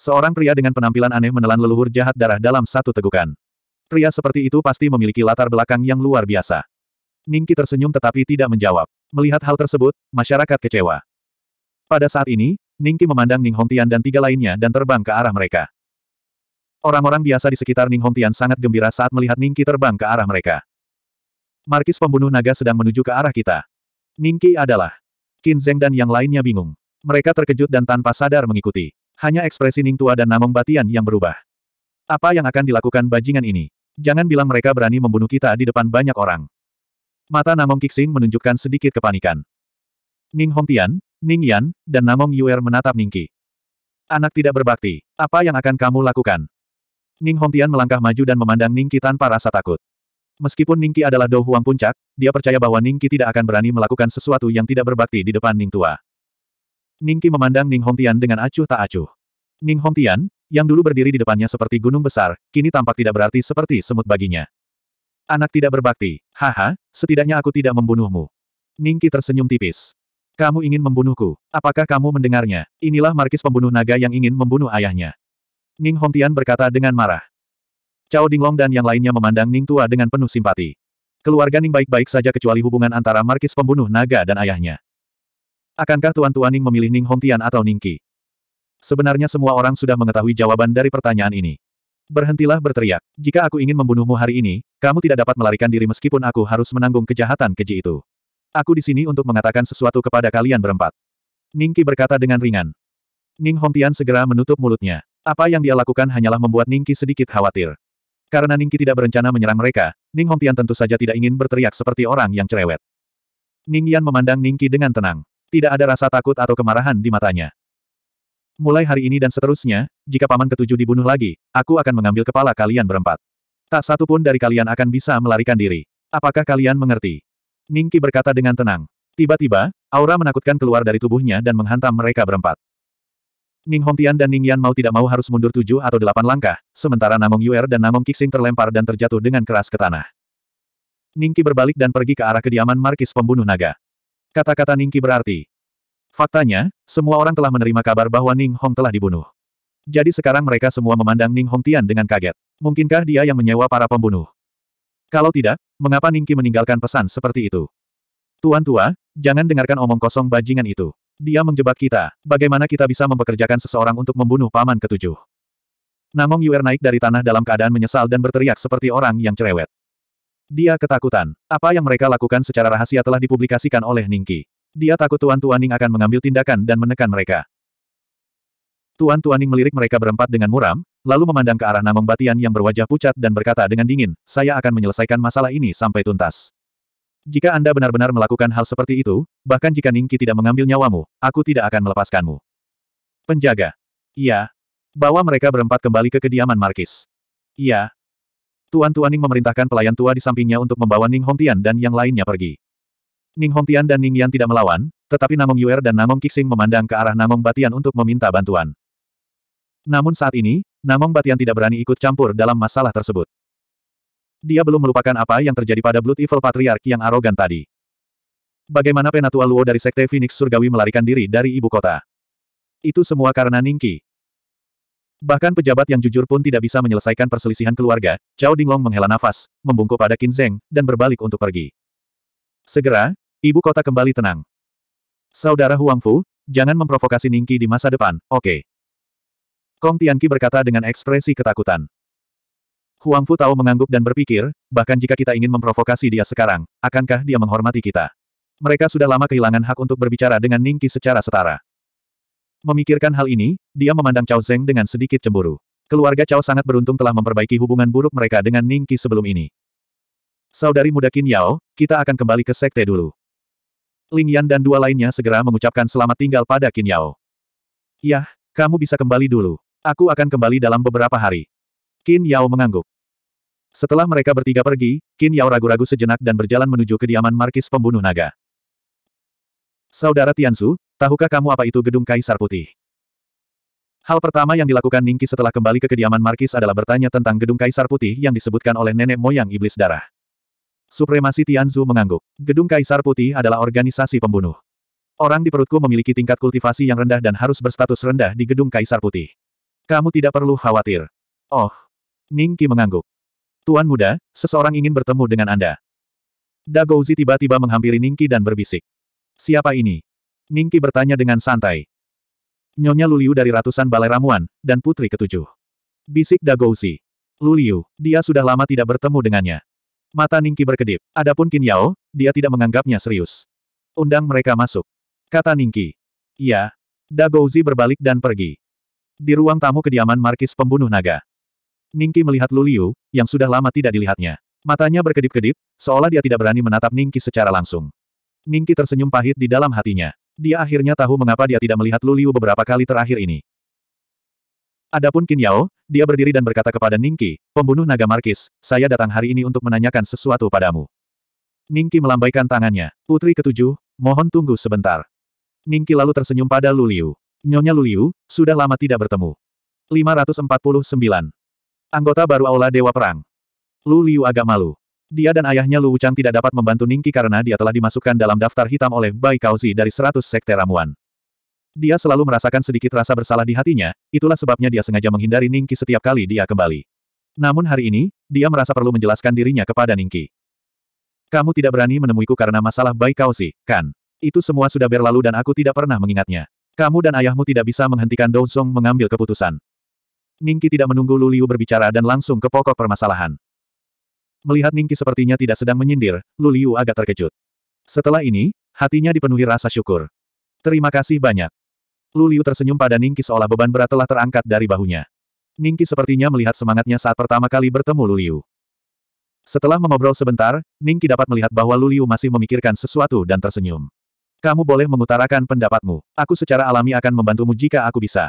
Seorang pria dengan penampilan aneh menelan leluhur jahat darah dalam satu tegukan. Pria seperti itu pasti memiliki latar belakang yang luar biasa. Ningki tersenyum tetapi tidak menjawab. Melihat hal tersebut, masyarakat kecewa. Pada saat ini, Ningki memandang Ning Hongtian dan tiga lainnya dan terbang ke arah mereka. Orang-orang biasa di sekitar Ning Hongtian sangat gembira saat melihat Ningki terbang ke arah mereka. Markis pembunuh naga sedang menuju ke arah kita. Ningki adalah. Qin Zeng dan yang lainnya bingung. Mereka terkejut dan tanpa sadar mengikuti. Hanya ekspresi Ning Tua dan Namong Batian yang berubah. Apa yang akan dilakukan bajingan ini? Jangan bilang mereka berani membunuh kita di depan banyak orang. Mata Namong Kixing menunjukkan sedikit kepanikan. Ning Hongtian, Ning Yan, dan Namong Yuer menatap Ningki. Anak tidak berbakti, apa yang akan kamu lakukan? Ning Hongtian melangkah maju dan memandang Ningki tanpa rasa takut. Meskipun Ningki adalah Dou Huang Puncak, dia percaya bahwa Ningki tidak akan berani melakukan sesuatu yang tidak berbakti di depan Ning Tua. Ningki memandang Ning Hongtian dengan acuh tak acuh. Ning Hongtian, yang dulu berdiri di depannya seperti gunung besar, kini tampak tidak berarti seperti semut baginya. Anak tidak berbakti. Haha, setidaknya aku tidak membunuhmu. Ningki tersenyum tipis. Kamu ingin membunuhku. Apakah kamu mendengarnya? Inilah markis pembunuh naga yang ingin membunuh ayahnya. Ning Hongtian berkata dengan marah. Cao Dinglong dan yang lainnya memandang Ning Tua dengan penuh simpati. Keluarga Ning baik-baik saja kecuali hubungan antara markis pembunuh naga dan ayahnya. Akankah Tuan Tuan Ning memilih Ning Hongtian atau Ningki? Sebenarnya semua orang sudah mengetahui jawaban dari pertanyaan ini. Berhentilah berteriak. Jika aku ingin membunuhmu hari ini, kamu tidak dapat melarikan diri meskipun aku harus menanggung kejahatan keji itu. Aku di sini untuk mengatakan sesuatu kepada kalian berempat. Ningki berkata dengan ringan. Ning Hongtian segera menutup mulutnya. Apa yang dia lakukan hanyalah membuat Ningki sedikit khawatir. Karena Ningki tidak berencana menyerang mereka, Ning Hongtian tentu saja tidak ingin berteriak seperti orang yang cerewet. Ning Yan memandang Ningki dengan tenang. Tidak ada rasa takut atau kemarahan di matanya mulai hari ini dan seterusnya, jika paman ketujuh dibunuh lagi, aku akan mengambil kepala kalian berempat. Tak satu pun dari kalian akan bisa melarikan diri. Apakah kalian mengerti? Ningki berkata dengan tenang. Tiba-tiba, aura menakutkan keluar dari tubuhnya dan menghantam mereka berempat. Ning Hongtian dan Ning Yan mau tidak mau harus mundur tujuh atau delapan langkah, sementara Namong Yuer dan Namong Kixing terlempar dan terjatuh dengan keras ke tanah. Ningki berbalik dan pergi ke arah kediaman Markis pembunuh naga. Kata-kata Ningki berarti, Faktanya, semua orang telah menerima kabar bahwa Ning Hong telah dibunuh. Jadi sekarang mereka semua memandang Ning Hong Tian dengan kaget. Mungkinkah dia yang menyewa para pembunuh? Kalau tidak, mengapa Ning Qi meninggalkan pesan seperti itu? Tuan tua, jangan dengarkan omong kosong bajingan itu. Dia menjebak kita. Bagaimana kita bisa mempekerjakan seseorang untuk membunuh paman ketujuh? Namong Yuer naik dari tanah dalam keadaan menyesal dan berteriak seperti orang yang cerewet. Dia ketakutan. Apa yang mereka lakukan secara rahasia telah dipublikasikan oleh Ningki. Dia takut Tuan Tuaning akan mengambil tindakan dan menekan mereka. Tuan Tuaning melirik mereka berempat dengan muram, lalu memandang ke arah Namong Batian yang berwajah pucat dan berkata dengan dingin, saya akan menyelesaikan masalah ini sampai tuntas. Jika Anda benar-benar melakukan hal seperti itu, bahkan jika Ningki tidak mengambil nyawamu, aku tidak akan melepaskanmu. Penjaga. Iya. Bawa mereka berempat kembali ke kediaman Markis. Iya. Tuan Tuaning memerintahkan pelayan tua di sampingnya untuk membawa Ning Hongtian dan yang lainnya pergi. Ning Hongtian dan Ning Yan tidak melawan, tetapi Namong Yuer dan Namong Kixing memandang ke arah Namong Batian untuk meminta bantuan. Namun saat ini, Namong Batian tidak berani ikut campur dalam masalah tersebut. Dia belum melupakan apa yang terjadi pada Blood Evil Patriarch yang arogan tadi. Bagaimana Penatua Luo dari Sekte Phoenix Surgawi melarikan diri dari ibu kota. Itu semua karena Ningki. Bahkan pejabat yang jujur pun tidak bisa menyelesaikan perselisihan keluarga, Cao Dinglong menghela nafas, membungkuk pada Qin Zeng, dan berbalik untuk pergi. Segera, Ibu kota kembali tenang. Saudara Huang Fu, jangan memprovokasi Ningki di masa depan, oke. Okay. Kong Tianqi berkata dengan ekspresi ketakutan. Huang Fu tahu mengangguk dan berpikir, bahkan jika kita ingin memprovokasi dia sekarang, akankah dia menghormati kita? Mereka sudah lama kehilangan hak untuk berbicara dengan Ningki secara setara. Memikirkan hal ini, dia memandang Cao Zeng dengan sedikit cemburu. Keluarga Cao sangat beruntung telah memperbaiki hubungan buruk mereka dengan Ningki sebelum ini. Saudari muda Qin Yao, kita akan kembali ke sekte dulu. Ling Yan dan dua lainnya segera mengucapkan selamat tinggal pada Qin Yao. Yah, kamu bisa kembali dulu. Aku akan kembali dalam beberapa hari. Qin Yao mengangguk. Setelah mereka bertiga pergi, Qin Yao ragu-ragu sejenak dan berjalan menuju kediaman Markis Pembunuh Naga. Saudara Su, tahukah kamu apa itu Gedung Kaisar Putih? Hal pertama yang dilakukan Ningki setelah kembali ke kediaman Markis adalah bertanya tentang gedung Kaisar Putih yang disebutkan oleh nenek moyang iblis darah. Supremasi Tianzu mengangguk. Gedung Kaisar Putih adalah organisasi pembunuh. Orang di perutku memiliki tingkat kultivasi yang rendah dan harus berstatus rendah di gedung Kaisar Putih. Kamu tidak perlu khawatir. Oh. Ning Qi mengangguk. Tuan muda, seseorang ingin bertemu dengan Anda. Dagouzi tiba-tiba menghampiri Ning Qi dan berbisik. Siapa ini? Ning Qi bertanya dengan santai. Nyonya Luliu dari ratusan balai ramuan, dan putri ketujuh. Bisik Dagouzi. Luliu, dia sudah lama tidak bertemu dengannya. Mata Ningki berkedip. Adapun Qin Yao, dia tidak menganggapnya serius. Undang mereka masuk. Kata Ningki. Iya. Dagouzi berbalik dan pergi. Di ruang tamu kediaman Markis Pembunuh Naga. Ningki melihat Luliu, yang sudah lama tidak dilihatnya. Matanya berkedip-kedip, seolah dia tidak berani menatap Ningki secara langsung. Ningki tersenyum pahit di dalam hatinya. Dia akhirnya tahu mengapa dia tidak melihat Luliu beberapa kali terakhir ini. Adapun Qin Yao, dia berdiri dan berkata kepada Ningki, pembunuh naga Markis, saya datang hari ini untuk menanyakan sesuatu padamu. Ningki melambaikan tangannya. Putri ketujuh, mohon tunggu sebentar. Ningki lalu tersenyum pada Luliu. Nyonya Luliu, sudah lama tidak bertemu. 549. Anggota baru Aula Dewa Perang. Luliu agak malu. Dia dan ayahnya Lu Wuchang tidak dapat membantu Ningki karena dia telah dimasukkan dalam daftar hitam oleh Bai Kaozi dari 100 sekte ramuan. Dia selalu merasakan sedikit rasa bersalah di hatinya, itulah sebabnya dia sengaja menghindari Ningki setiap kali dia kembali. Namun hari ini, dia merasa perlu menjelaskan dirinya kepada Ningki. Kamu tidak berani menemuiku karena masalah baik kau kan? Itu semua sudah berlalu dan aku tidak pernah mengingatnya. Kamu dan ayahmu tidak bisa menghentikan Dou Song mengambil keputusan. Ningki tidak menunggu Lu Luliu berbicara dan langsung ke pokok permasalahan. Melihat Ningki sepertinya tidak sedang menyindir, Lu Luliu agak terkejut. Setelah ini, hatinya dipenuhi rasa syukur. Terima kasih banyak. Luliu tersenyum pada Ningki seolah beban berat telah terangkat dari bahunya. Ningki sepertinya melihat semangatnya saat pertama kali bertemu Luliu. Setelah mengobrol sebentar, Ningki dapat melihat bahwa Luliu masih memikirkan sesuatu dan tersenyum. Kamu boleh mengutarakan pendapatmu. Aku secara alami akan membantumu jika aku bisa.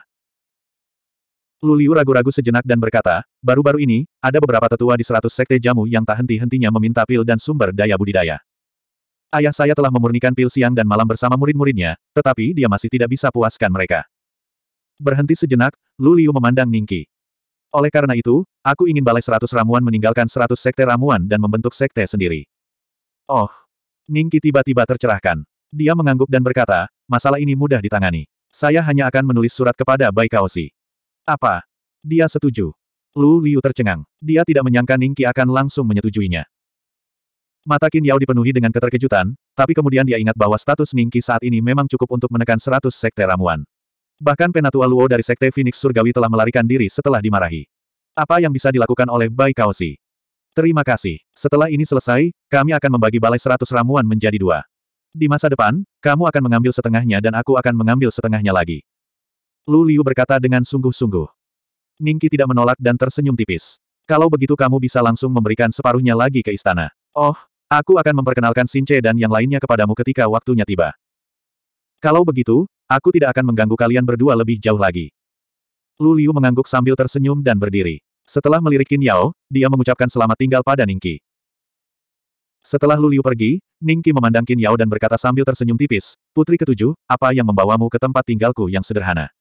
Luliu ragu-ragu sejenak dan berkata, baru-baru ini, ada beberapa tetua di seratus sekte jamu yang tak henti-hentinya meminta pil dan sumber daya budidaya. Ayah saya telah memurnikan pil siang dan malam bersama murid-muridnya, tetapi dia masih tidak bisa puaskan mereka. Berhenti sejenak, Lu Liu memandang Ningki. Oleh karena itu, aku ingin balai seratus ramuan meninggalkan seratus sekte ramuan dan membentuk sekte sendiri. Oh. Ningki tiba-tiba tercerahkan. Dia mengangguk dan berkata, masalah ini mudah ditangani. Saya hanya akan menulis surat kepada Bai Kaosi. Apa? Dia setuju. Lu Liu tercengang. Dia tidak menyangka Ningki akan langsung menyetujuinya. Mata Qin Yao dipenuhi dengan keterkejutan, tapi kemudian dia ingat bahwa status Ningqi saat ini memang cukup untuk menekan 100 sekte ramuan. Bahkan Penatua Luo dari Sekte Phoenix Surgawi telah melarikan diri setelah dimarahi. Apa yang bisa dilakukan oleh Bai Kaosi? Terima kasih. Setelah ini selesai, kami akan membagi balai 100 ramuan menjadi dua. Di masa depan, kamu akan mengambil setengahnya dan aku akan mengambil setengahnya lagi. Lu Liu berkata dengan sungguh-sungguh. Ningki tidak menolak dan tersenyum tipis. Kalau begitu kamu bisa langsung memberikan separuhnya lagi ke istana. Oh, Aku akan memperkenalkan Sinche dan yang lainnya kepadamu ketika waktunya tiba. Kalau begitu, aku tidak akan mengganggu kalian berdua lebih jauh lagi. Lu Liu mengangguk sambil tersenyum dan berdiri. Setelah melirik Qin Yao, dia mengucapkan selamat tinggal pada Ningqi. Setelah Lu Liu pergi, Ningqi memandang Qin Yao dan berkata sambil tersenyum tipis, Putri ketujuh, apa yang membawamu ke tempat tinggalku yang sederhana?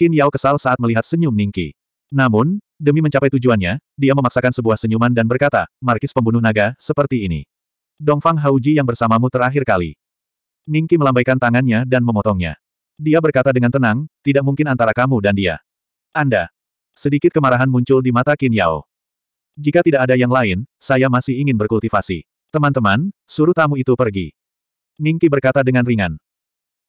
Qin Yao kesal saat melihat senyum Ningqi. Namun, demi mencapai tujuannya, dia memaksakan sebuah senyuman dan berkata, Markis pembunuh naga, seperti ini. Dongfang Hauji yang bersamamu terakhir kali. Ningki melambaikan tangannya dan memotongnya. Dia berkata dengan tenang, tidak mungkin antara kamu dan dia. Anda. Sedikit kemarahan muncul di mata Qin Yao. Jika tidak ada yang lain, saya masih ingin berkultivasi. Teman-teman, suruh tamu itu pergi. Ningki berkata dengan ringan.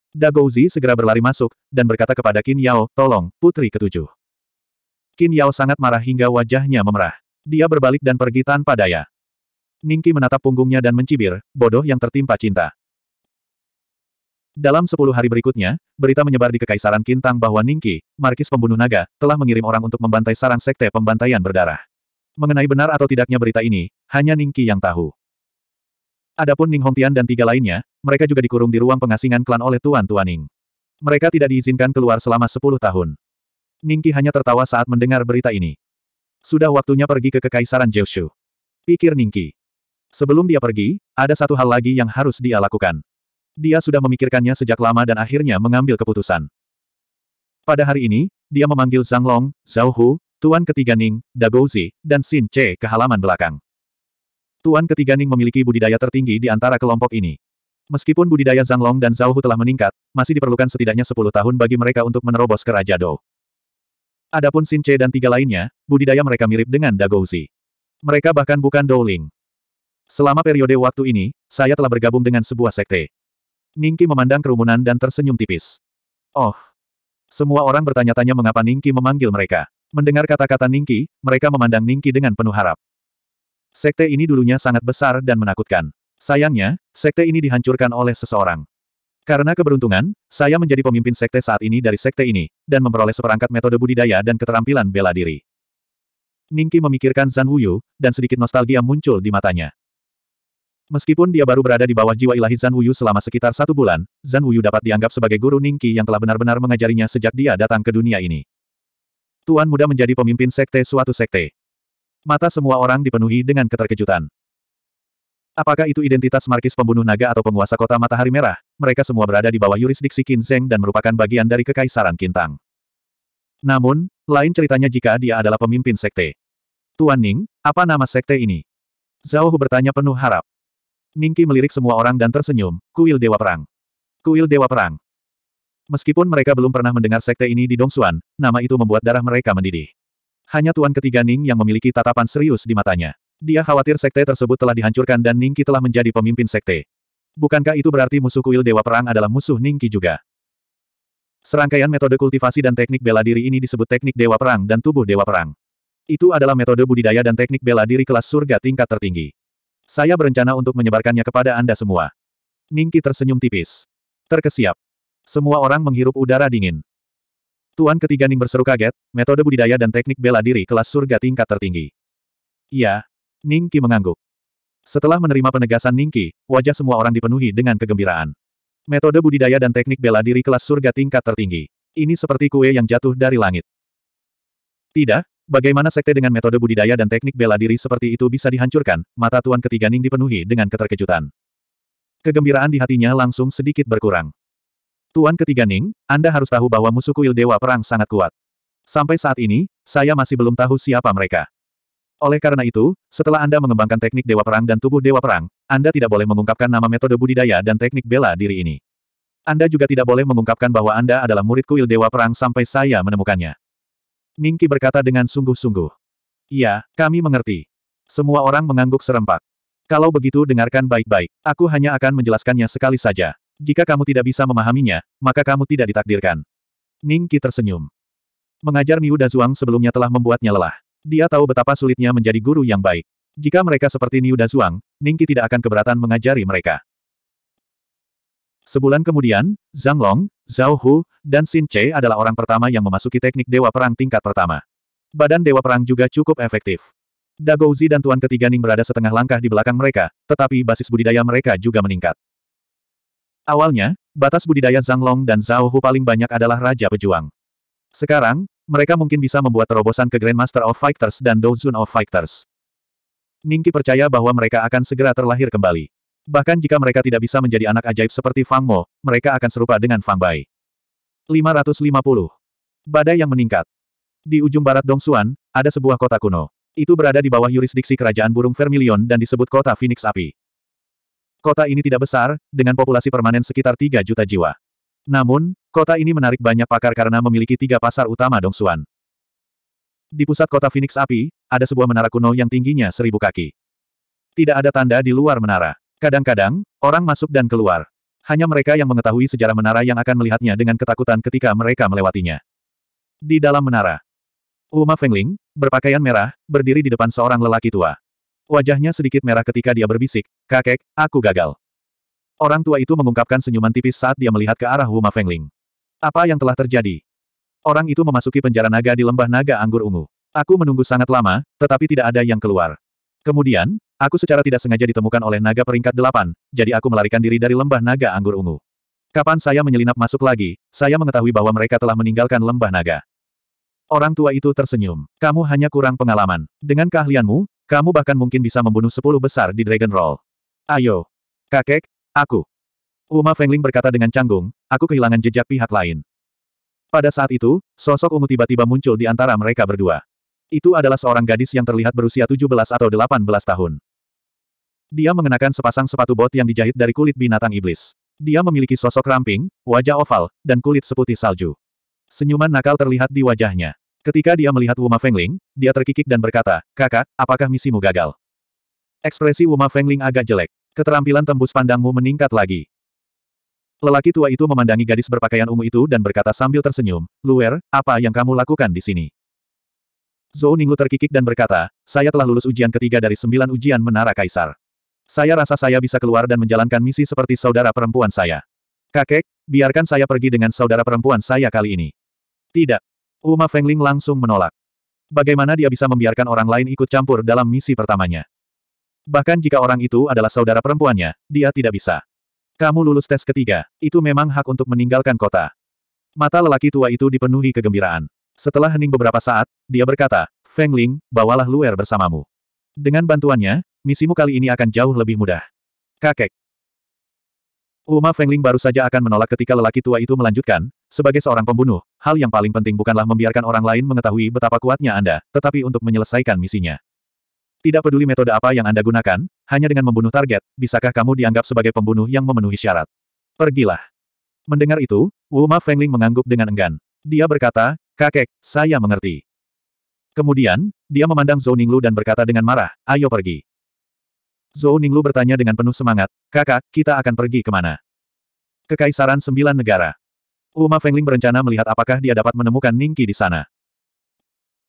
Dagouzi segera berlari masuk, dan berkata kepada Qin Yao, tolong, putri ketujuh. Qin Yao sangat marah hingga wajahnya memerah. Dia berbalik dan pergi tanpa daya. Ningki menatap punggungnya dan mencibir, bodoh yang tertimpa cinta. Dalam sepuluh hari berikutnya, berita menyebar di Kekaisaran Kintang bahwa Ningki, markis pembunuh naga, telah mengirim orang untuk membantai sarang sekte pembantaian berdarah. Mengenai benar atau tidaknya berita ini, hanya Ningki yang tahu. Adapun Ning Hongtian dan tiga lainnya, mereka juga dikurung di ruang pengasingan klan oleh Tuan Tuaning. Mereka tidak diizinkan keluar selama sepuluh tahun. Ningki hanya tertawa saat mendengar berita ini. Sudah waktunya pergi ke Kekaisaran Jiushu. Pikir Ningki. Sebelum dia pergi, ada satu hal lagi yang harus dia lakukan. Dia sudah memikirkannya sejak lama dan akhirnya mengambil keputusan. Pada hari ini, dia memanggil Zhang Long, Zhao Hu, Tuan Ketiga Ning, Dagouzi, dan Xin Che ke halaman belakang. Tuan Ketiga Ning memiliki budidaya tertinggi di antara kelompok ini. Meskipun budidaya Zhang Long dan Zhao Hu telah meningkat, masih diperlukan setidaknya 10 tahun bagi mereka untuk menerobos ke Raja Dou. Adapun Sin Che dan tiga lainnya, budidaya mereka mirip dengan Dagouzi. Mereka bahkan bukan Douling. Selama periode waktu ini, saya telah bergabung dengan sebuah sekte. Ningki memandang kerumunan dan tersenyum tipis. Oh. Semua orang bertanya-tanya mengapa Ningki memanggil mereka. Mendengar kata-kata Ningki, mereka memandang Ningki dengan penuh harap. Sekte ini dulunya sangat besar dan menakutkan. Sayangnya, sekte ini dihancurkan oleh seseorang. Karena keberuntungan, saya menjadi pemimpin sekte saat ini dari sekte ini, dan memperoleh seperangkat metode budidaya dan keterampilan bela diri. Ningki memikirkan Zan Wuyu, dan sedikit nostalgia muncul di matanya. Meskipun dia baru berada di bawah jiwa ilahi Zan Wuyu selama sekitar satu bulan, Zan Wuyu dapat dianggap sebagai guru Ningki yang telah benar-benar mengajarinya sejak dia datang ke dunia ini. Tuan muda menjadi pemimpin sekte suatu sekte. Mata semua orang dipenuhi dengan keterkejutan. Apakah itu identitas Markis pembunuh naga atau penguasa kota Matahari Merah? Mereka semua berada di bawah yurisdiksi Kinseng dan merupakan bagian dari Kekaisaran Kintang. Namun, lain ceritanya jika dia adalah pemimpin sekte. Tuan Ning, apa nama sekte ini? Zhao Hu bertanya penuh harap. Ningki melirik semua orang dan tersenyum, kuil Dewa Perang. Kuil Dewa Perang. Meskipun mereka belum pernah mendengar sekte ini di Dongsuan, nama itu membuat darah mereka mendidih. Hanya tuan ketiga Ning yang memiliki tatapan serius di matanya. Dia khawatir sekte tersebut telah dihancurkan dan Ningki telah menjadi pemimpin sekte. Bukankah itu berarti musuh kuil Dewa Perang adalah musuh Ningki juga? Serangkaian metode kultivasi dan teknik bela diri ini disebut teknik Dewa Perang dan Tubuh Dewa Perang. Itu adalah metode budidaya dan teknik bela diri kelas surga tingkat tertinggi. Saya berencana untuk menyebarkannya kepada Anda semua. Ningki tersenyum tipis. Terkesiap. Semua orang menghirup udara dingin. Tuan ketiga Ning berseru kaget, metode budidaya dan teknik bela diri kelas surga tingkat tertinggi. Iya, Ningki mengangguk. Setelah menerima penegasan Ningki, wajah semua orang dipenuhi dengan kegembiraan. Metode budidaya dan teknik bela diri kelas surga tingkat tertinggi. Ini seperti kue yang jatuh dari langit. Tidak, bagaimana sekte dengan metode budidaya dan teknik bela diri seperti itu bisa dihancurkan, mata Tuan Ketiga Ning dipenuhi dengan keterkejutan. Kegembiraan di hatinya langsung sedikit berkurang. Tuan Ketiga Ning, Anda harus tahu bahwa musuh kuil Dewa Perang sangat kuat. Sampai saat ini, saya masih belum tahu siapa mereka. Oleh karena itu, setelah Anda mengembangkan teknik Dewa Perang dan tubuh Dewa Perang, Anda tidak boleh mengungkapkan nama metode budidaya dan teknik bela diri ini. Anda juga tidak boleh mengungkapkan bahwa Anda adalah murid kuil Dewa Perang sampai saya menemukannya. Ningki berkata dengan sungguh-sungguh. Iya, kami mengerti. Semua orang mengangguk serempak. Kalau begitu dengarkan baik-baik, aku hanya akan menjelaskannya sekali saja. Jika kamu tidak bisa memahaminya, maka kamu tidak ditakdirkan. Ningki tersenyum. Mengajar Miu Dazuang sebelumnya telah membuatnya lelah. Dia tahu betapa sulitnya menjadi guru yang baik. Jika mereka seperti Niu Dazuang, Ningki tidak akan keberatan mengajari mereka. Sebulan kemudian, Zhang Long, Zhao Hu, dan Xin Che adalah orang pertama yang memasuki teknik Dewa Perang tingkat pertama. Badan Dewa Perang juga cukup efektif. Dagouzi dan Tuan Ketiga Ning berada setengah langkah di belakang mereka, tetapi basis budidaya mereka juga meningkat. Awalnya, batas budidaya Zhang Long dan Zhao Hu paling banyak adalah Raja Pejuang. Sekarang, mereka mungkin bisa membuat terobosan ke Grandmaster of Fighters dan Doujun of Fighters. Ningki percaya bahwa mereka akan segera terlahir kembali. Bahkan jika mereka tidak bisa menjadi anak ajaib seperti Fang Mo, mereka akan serupa dengan Fang Bai. 550. Badai yang meningkat. Di ujung barat Dongsuan, ada sebuah kota kuno. Itu berada di bawah yurisdiksi kerajaan burung Vermilion dan disebut kota Phoenix Api. Kota ini tidak besar, dengan populasi permanen sekitar 3 juta jiwa. Namun, Kota ini menarik banyak pakar karena memiliki tiga pasar utama Dongsuan. Di pusat kota Phoenix Api, ada sebuah menara kuno yang tingginya seribu kaki. Tidak ada tanda di luar menara. Kadang-kadang, orang masuk dan keluar. Hanya mereka yang mengetahui sejarah menara yang akan melihatnya dengan ketakutan ketika mereka melewatinya. Di dalam menara, Uma Fengling, berpakaian merah, berdiri di depan seorang lelaki tua. Wajahnya sedikit merah ketika dia berbisik, kakek, aku gagal. Orang tua itu mengungkapkan senyuman tipis saat dia melihat ke arah Uma Fengling. Apa yang telah terjadi? Orang itu memasuki penjara naga di lembah naga anggur ungu. Aku menunggu sangat lama, tetapi tidak ada yang keluar. Kemudian, aku secara tidak sengaja ditemukan oleh naga peringkat delapan, jadi aku melarikan diri dari lembah naga anggur ungu. Kapan saya menyelinap masuk lagi, saya mengetahui bahwa mereka telah meninggalkan lembah naga. Orang tua itu tersenyum. Kamu hanya kurang pengalaman. Dengan keahlianmu, kamu bahkan mungkin bisa membunuh sepuluh besar di Dragon Roll. Ayo. Kakek, aku. Uma Fengling berkata dengan canggung, aku kehilangan jejak pihak lain. Pada saat itu, sosok ungu tiba-tiba muncul di antara mereka berdua. Itu adalah seorang gadis yang terlihat berusia 17 atau 18 tahun. Dia mengenakan sepasang sepatu bot yang dijahit dari kulit binatang iblis. Dia memiliki sosok ramping, wajah oval, dan kulit seputih salju. Senyuman nakal terlihat di wajahnya. Ketika dia melihat Wuma Fengling, dia terkikik dan berkata, Kakak, apakah misimu gagal? Ekspresi Wuma Fengling agak jelek. Keterampilan tembus pandangmu meningkat lagi. Lelaki tua itu memandangi gadis berpakaian ungu itu dan berkata sambil tersenyum, Luer, apa yang kamu lakukan di sini? Zhou Ninglu terkikik dan berkata, saya telah lulus ujian ketiga dari sembilan ujian Menara Kaisar. Saya rasa saya bisa keluar dan menjalankan misi seperti saudara perempuan saya. Kakek, biarkan saya pergi dengan saudara perempuan saya kali ini. Tidak. Uma Fengling langsung menolak. Bagaimana dia bisa membiarkan orang lain ikut campur dalam misi pertamanya? Bahkan jika orang itu adalah saudara perempuannya, dia tidak bisa. Kamu lulus tes ketiga, itu memang hak untuk meninggalkan kota. Mata lelaki tua itu dipenuhi kegembiraan. Setelah hening beberapa saat, dia berkata, Feng Ling, bawalah Luer bersamamu. Dengan bantuannya, misimu kali ini akan jauh lebih mudah. Kakek. Uma Fengling baru saja akan menolak ketika lelaki tua itu melanjutkan, sebagai seorang pembunuh, hal yang paling penting bukanlah membiarkan orang lain mengetahui betapa kuatnya Anda, tetapi untuk menyelesaikan misinya. Tidak peduli metode apa yang Anda gunakan, hanya dengan membunuh target, bisakah kamu dianggap sebagai pembunuh yang memenuhi syarat? Pergilah. Mendengar itu, Wu Ma Fengling mengangguk dengan enggan. Dia berkata, kakek, saya mengerti. Kemudian, dia memandang Zhou Ninglu dan berkata dengan marah, ayo pergi. Zhou Ninglu bertanya dengan penuh semangat, kakak, kita akan pergi kemana? Kekaisaran Sembilan Negara. Uma Fengling berencana melihat apakah dia dapat menemukan Ningqi di sana.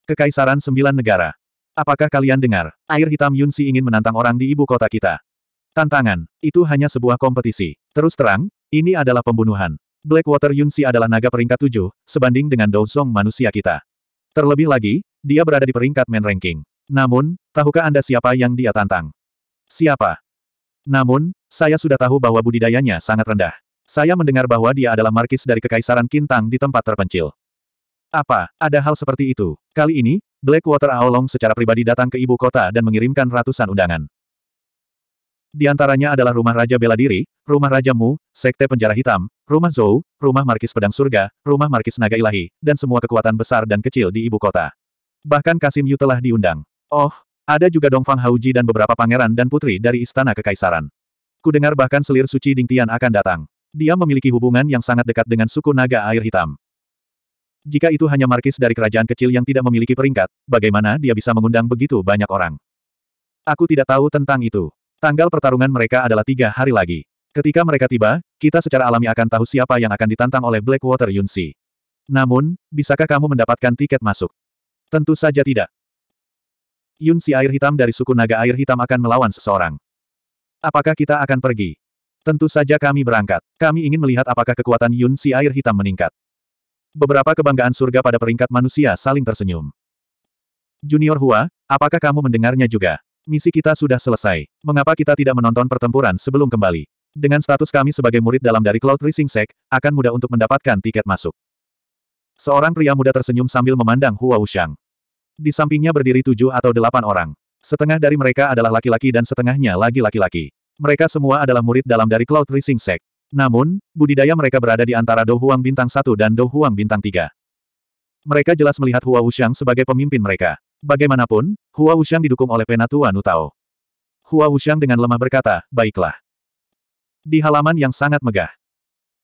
Kekaisaran Sembilan Negara. Apakah kalian dengar? Air hitam Yunsi ingin menantang orang di ibu kota kita. Tantangan, itu hanya sebuah kompetisi. Terus terang, ini adalah pembunuhan. Blackwater Yunsi adalah naga peringkat tujuh sebanding dengan Song manusia kita. Terlebih lagi, dia berada di peringkat main ranking. Namun, tahukah Anda siapa yang dia tantang? Siapa? Namun, saya sudah tahu bahwa budidayanya sangat rendah. Saya mendengar bahwa dia adalah markis dari Kekaisaran Kintang di tempat terpencil. Apa, ada hal seperti itu? Kali ini, Blackwater Aolong secara pribadi datang ke ibu kota dan mengirimkan ratusan undangan. Di antaranya adalah rumah Raja Bela Diri, rumah Raja Mu, Sekte Penjara Hitam, rumah Zhou, rumah Markis Pedang Surga, rumah Markis Naga Ilahi, dan semua kekuatan besar dan kecil di ibu kota. Bahkan Kasim Yu telah diundang. Oh, ada juga Dongfang Hauji dan beberapa pangeran dan putri dari Istana Kekaisaran. Kudengar bahkan selir suci Ding Tian akan datang. Dia memiliki hubungan yang sangat dekat dengan suku Naga Air Hitam. Jika itu hanya markis dari kerajaan kecil yang tidak memiliki peringkat, bagaimana dia bisa mengundang begitu banyak orang? Aku tidak tahu tentang itu. Tanggal pertarungan mereka adalah tiga hari lagi. Ketika mereka tiba, kita secara alami akan tahu siapa yang akan ditantang oleh Blackwater Yunsi. Namun, bisakah kamu mendapatkan tiket masuk? Tentu saja tidak. Yunsi air hitam dari suku naga air hitam akan melawan seseorang. Apakah kita akan pergi? Tentu saja kami berangkat. Kami ingin melihat apakah kekuatan Yunsi Air Hitam meningkat. Beberapa kebanggaan surga pada peringkat manusia saling tersenyum. Junior Hua, apakah kamu mendengarnya juga? Misi kita sudah selesai. Mengapa kita tidak menonton pertempuran sebelum kembali? Dengan status kami sebagai murid dalam dari Cloud Rising Sect, akan mudah untuk mendapatkan tiket masuk. Seorang pria muda tersenyum sambil memandang Hua Wushang. Di sampingnya berdiri tujuh atau delapan orang. Setengah dari mereka adalah laki-laki dan setengahnya lagi laki-laki. Mereka semua adalah murid dalam dari Cloud Rising Sect. Namun, budidaya mereka berada di antara Dohuang Bintang 1 dan Dohuang Bintang 3. Mereka jelas melihat Hua Wuxiang sebagai pemimpin mereka. Bagaimanapun, Hua Wuxiang didukung oleh Penatua Nutao. Hua Wuxiang dengan lemah berkata, baiklah. Di halaman yang sangat megah.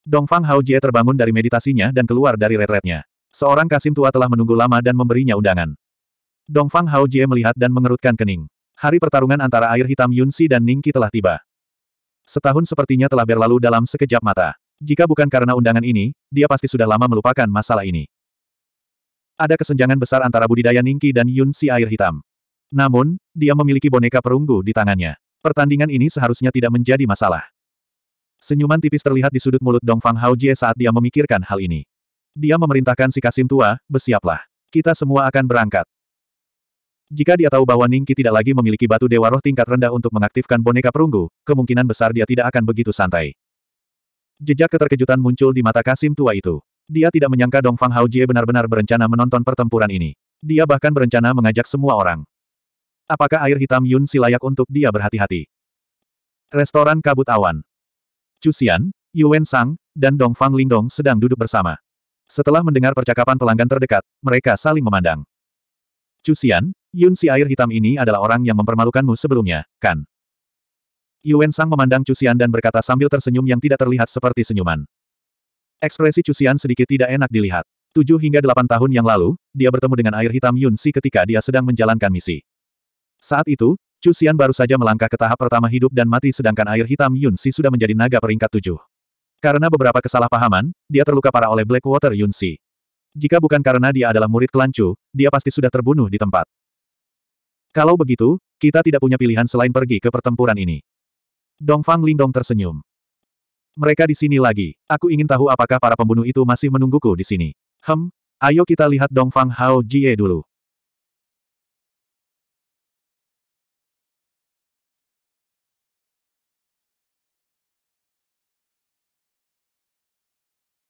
Dongfang Hao Jie terbangun dari meditasinya dan keluar dari retretnya. Seorang kasim tua telah menunggu lama dan memberinya undangan. Dongfang Hao Jie melihat dan mengerutkan kening. Hari pertarungan antara air hitam Yunsi dan Ningqi telah tiba. Setahun sepertinya telah berlalu dalam sekejap mata. Jika bukan karena undangan ini, dia pasti sudah lama melupakan masalah ini. Ada kesenjangan besar antara budidaya Ningki dan Yun si air hitam. Namun, dia memiliki boneka perunggu di tangannya. Pertandingan ini seharusnya tidak menjadi masalah. Senyuman tipis terlihat di sudut mulut Dongfang Haojie saat dia memikirkan hal ini. Dia memerintahkan si Kasim tua, bersiaplah. Kita semua akan berangkat. Jika dia tahu bahwa Ningki tidak lagi memiliki batu dewa roh tingkat rendah untuk mengaktifkan boneka perunggu, kemungkinan besar dia tidak akan begitu santai. Jejak keterkejutan muncul di mata Kasim tua itu. Dia tidak menyangka Dong Fang Haojie benar-benar berencana menonton pertempuran ini. Dia bahkan berencana mengajak semua orang. Apakah air hitam Yun Si layak untuk dia berhati-hati? Restoran Kabut Awan. Chu Xian, Yuan Sang, dan Dong Fang Lingdong sedang duduk bersama. Setelah mendengar percakapan pelanggan terdekat, mereka saling memandang. Chu Xian, Yun si air hitam ini adalah orang yang mempermalukanmu sebelumnya, kan? Yuan Sang memandang Cusian dan berkata sambil tersenyum yang tidak terlihat seperti senyuman. Ekspresi Cusian sedikit tidak enak dilihat. Tujuh hingga delapan tahun yang lalu, dia bertemu dengan air hitam Yun Si ketika dia sedang menjalankan misi. Saat itu, Cusian baru saja melangkah ke tahap pertama hidup dan mati sedangkan air hitam Yun Si sudah menjadi naga peringkat tujuh. Karena beberapa kesalahpahaman, dia terluka parah oleh Blackwater Yun Si. Jika bukan karena dia adalah murid Klan Chu, dia pasti sudah terbunuh di tempat. Kalau begitu, kita tidak punya pilihan selain pergi ke pertempuran ini. Dongfang Lingdong tersenyum. Mereka di sini lagi. Aku ingin tahu apakah para pembunuh itu masih menungguku di sini. Hem, ayo kita lihat Dongfang Hao Jie dulu.